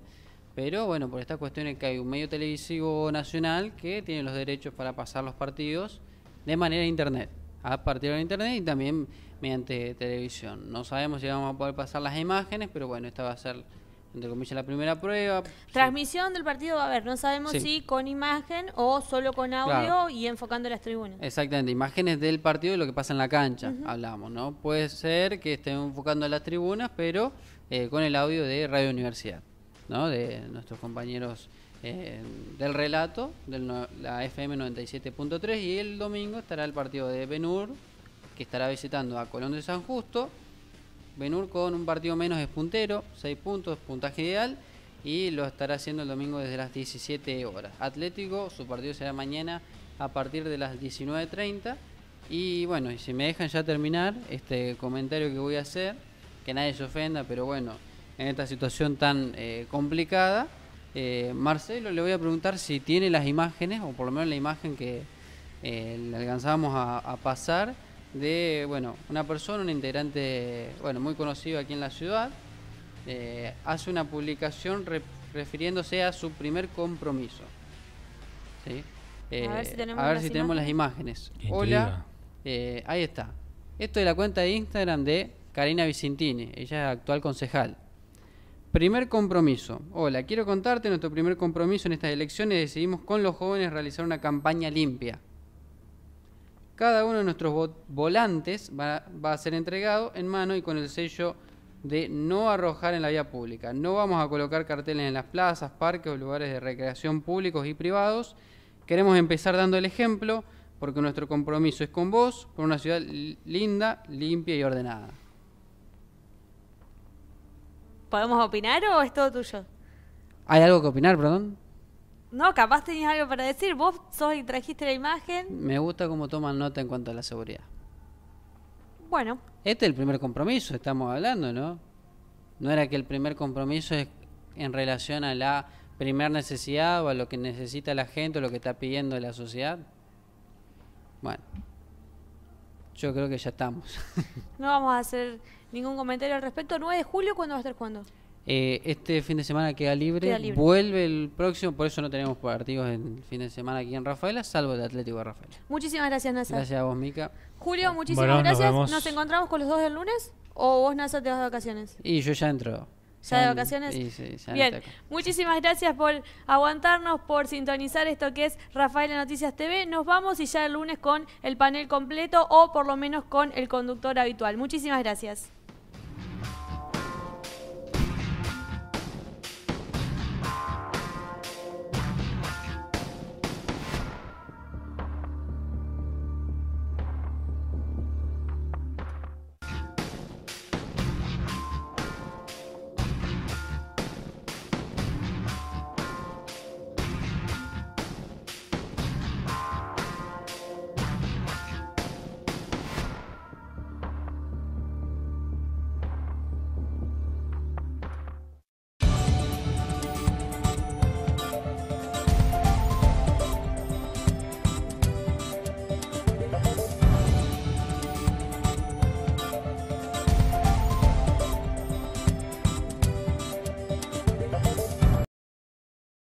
pero bueno, por esta cuestión que hay un medio televisivo nacional que tiene los derechos para pasar los partidos de manera internet, a partir de internet y también mediante televisión. No sabemos si vamos a poder pasar las imágenes, pero bueno, esta va a ser, entre comillas, la primera prueba. Transmisión del partido a ver no sabemos si con imagen o solo con audio y enfocando las tribunas. Exactamente, imágenes del partido y lo que pasa en la cancha, hablamos, ¿no? Puede ser que estén enfocando las tribunas, pero eh, con el audio de Radio Universidad, ¿no? De nuestros compañeros. Eh, del relato de la FM 97.3 y el domingo estará el partido de Benur que estará visitando a Colón de San Justo. Benur con un partido menos es puntero, 6 puntos, puntaje ideal. Y lo estará haciendo el domingo desde las 17 horas. Atlético, su partido será mañana a partir de las 19.30. Y bueno, si me dejan ya terminar este comentario que voy a hacer, que nadie se ofenda, pero bueno, en esta situación tan eh, complicada, eh, Marcelo le voy a preguntar si tiene las imágenes, o por lo menos la imagen que eh, le alcanzamos a pasar de bueno, una persona, un integrante bueno, muy conocido aquí en la ciudad, eh, hace una publicación refiriéndose a su primer compromiso. a ver eh, si tenemos, las, imágenes. Hola, eh, ahí está. Esto es la cuenta de Instagram de Karina Vicentini, ella es actual concejal. Primer compromiso. Hola, quiero contarte nuestro primer compromiso en estas elecciones. Decidimos con los jóvenes realizar una campaña limpia cada uno de nuestros volantes va, a ser entregado en mano y con el sello de no arrojar en la vía pública. No vamos a colocar carteles en las plazas, parques o lugares de recreación públicos y privados. Queremos empezar dando el ejemplo porque nuestro compromiso es con vos, con una ciudad linda, limpia y ordenada. ¿Podemos opinar o es todo tuyo? ¿Hay algo que opinar, perdón? No, capaz tenías algo para decir. Vos sos trajiste la imagen. Me gusta cómo toman nota en cuanto a la seguridad. Bueno. Este es el primer compromiso, estamos hablando, ¿no? No era que el primer compromiso es en relación a la primera necesidad o a lo que necesita la gente o lo que está pidiendo la sociedad. Bueno, yo creo que ya estamos. no vamos a hacer ningún comentario al respecto. 9 de julio, ¿cuándo va a estar jugando? Eh, este fin de semana queda libre, vuelve el próximo, por eso no tenemos partidos el fin de semana aquí en Rafaela, salvo el Atlético de Rafaela. Muchísimas gracias, Nasa. Gracias a vos, Mica. Julio, muchísimas gracias. Nos, encontramos con los dos el lunes o vos, Nasa, te vas de vacaciones? Y yo ya entro. ¿Ya, de vacaciones? Sí, sí, ya Bien, muchísimas gracias por aguantarnos, por sintonizar esto que es Rafaela Noticias TV. Nos vamos y ya el lunes con el panel completo o por lo menos con el conductor habitual. Muchísimas gracias.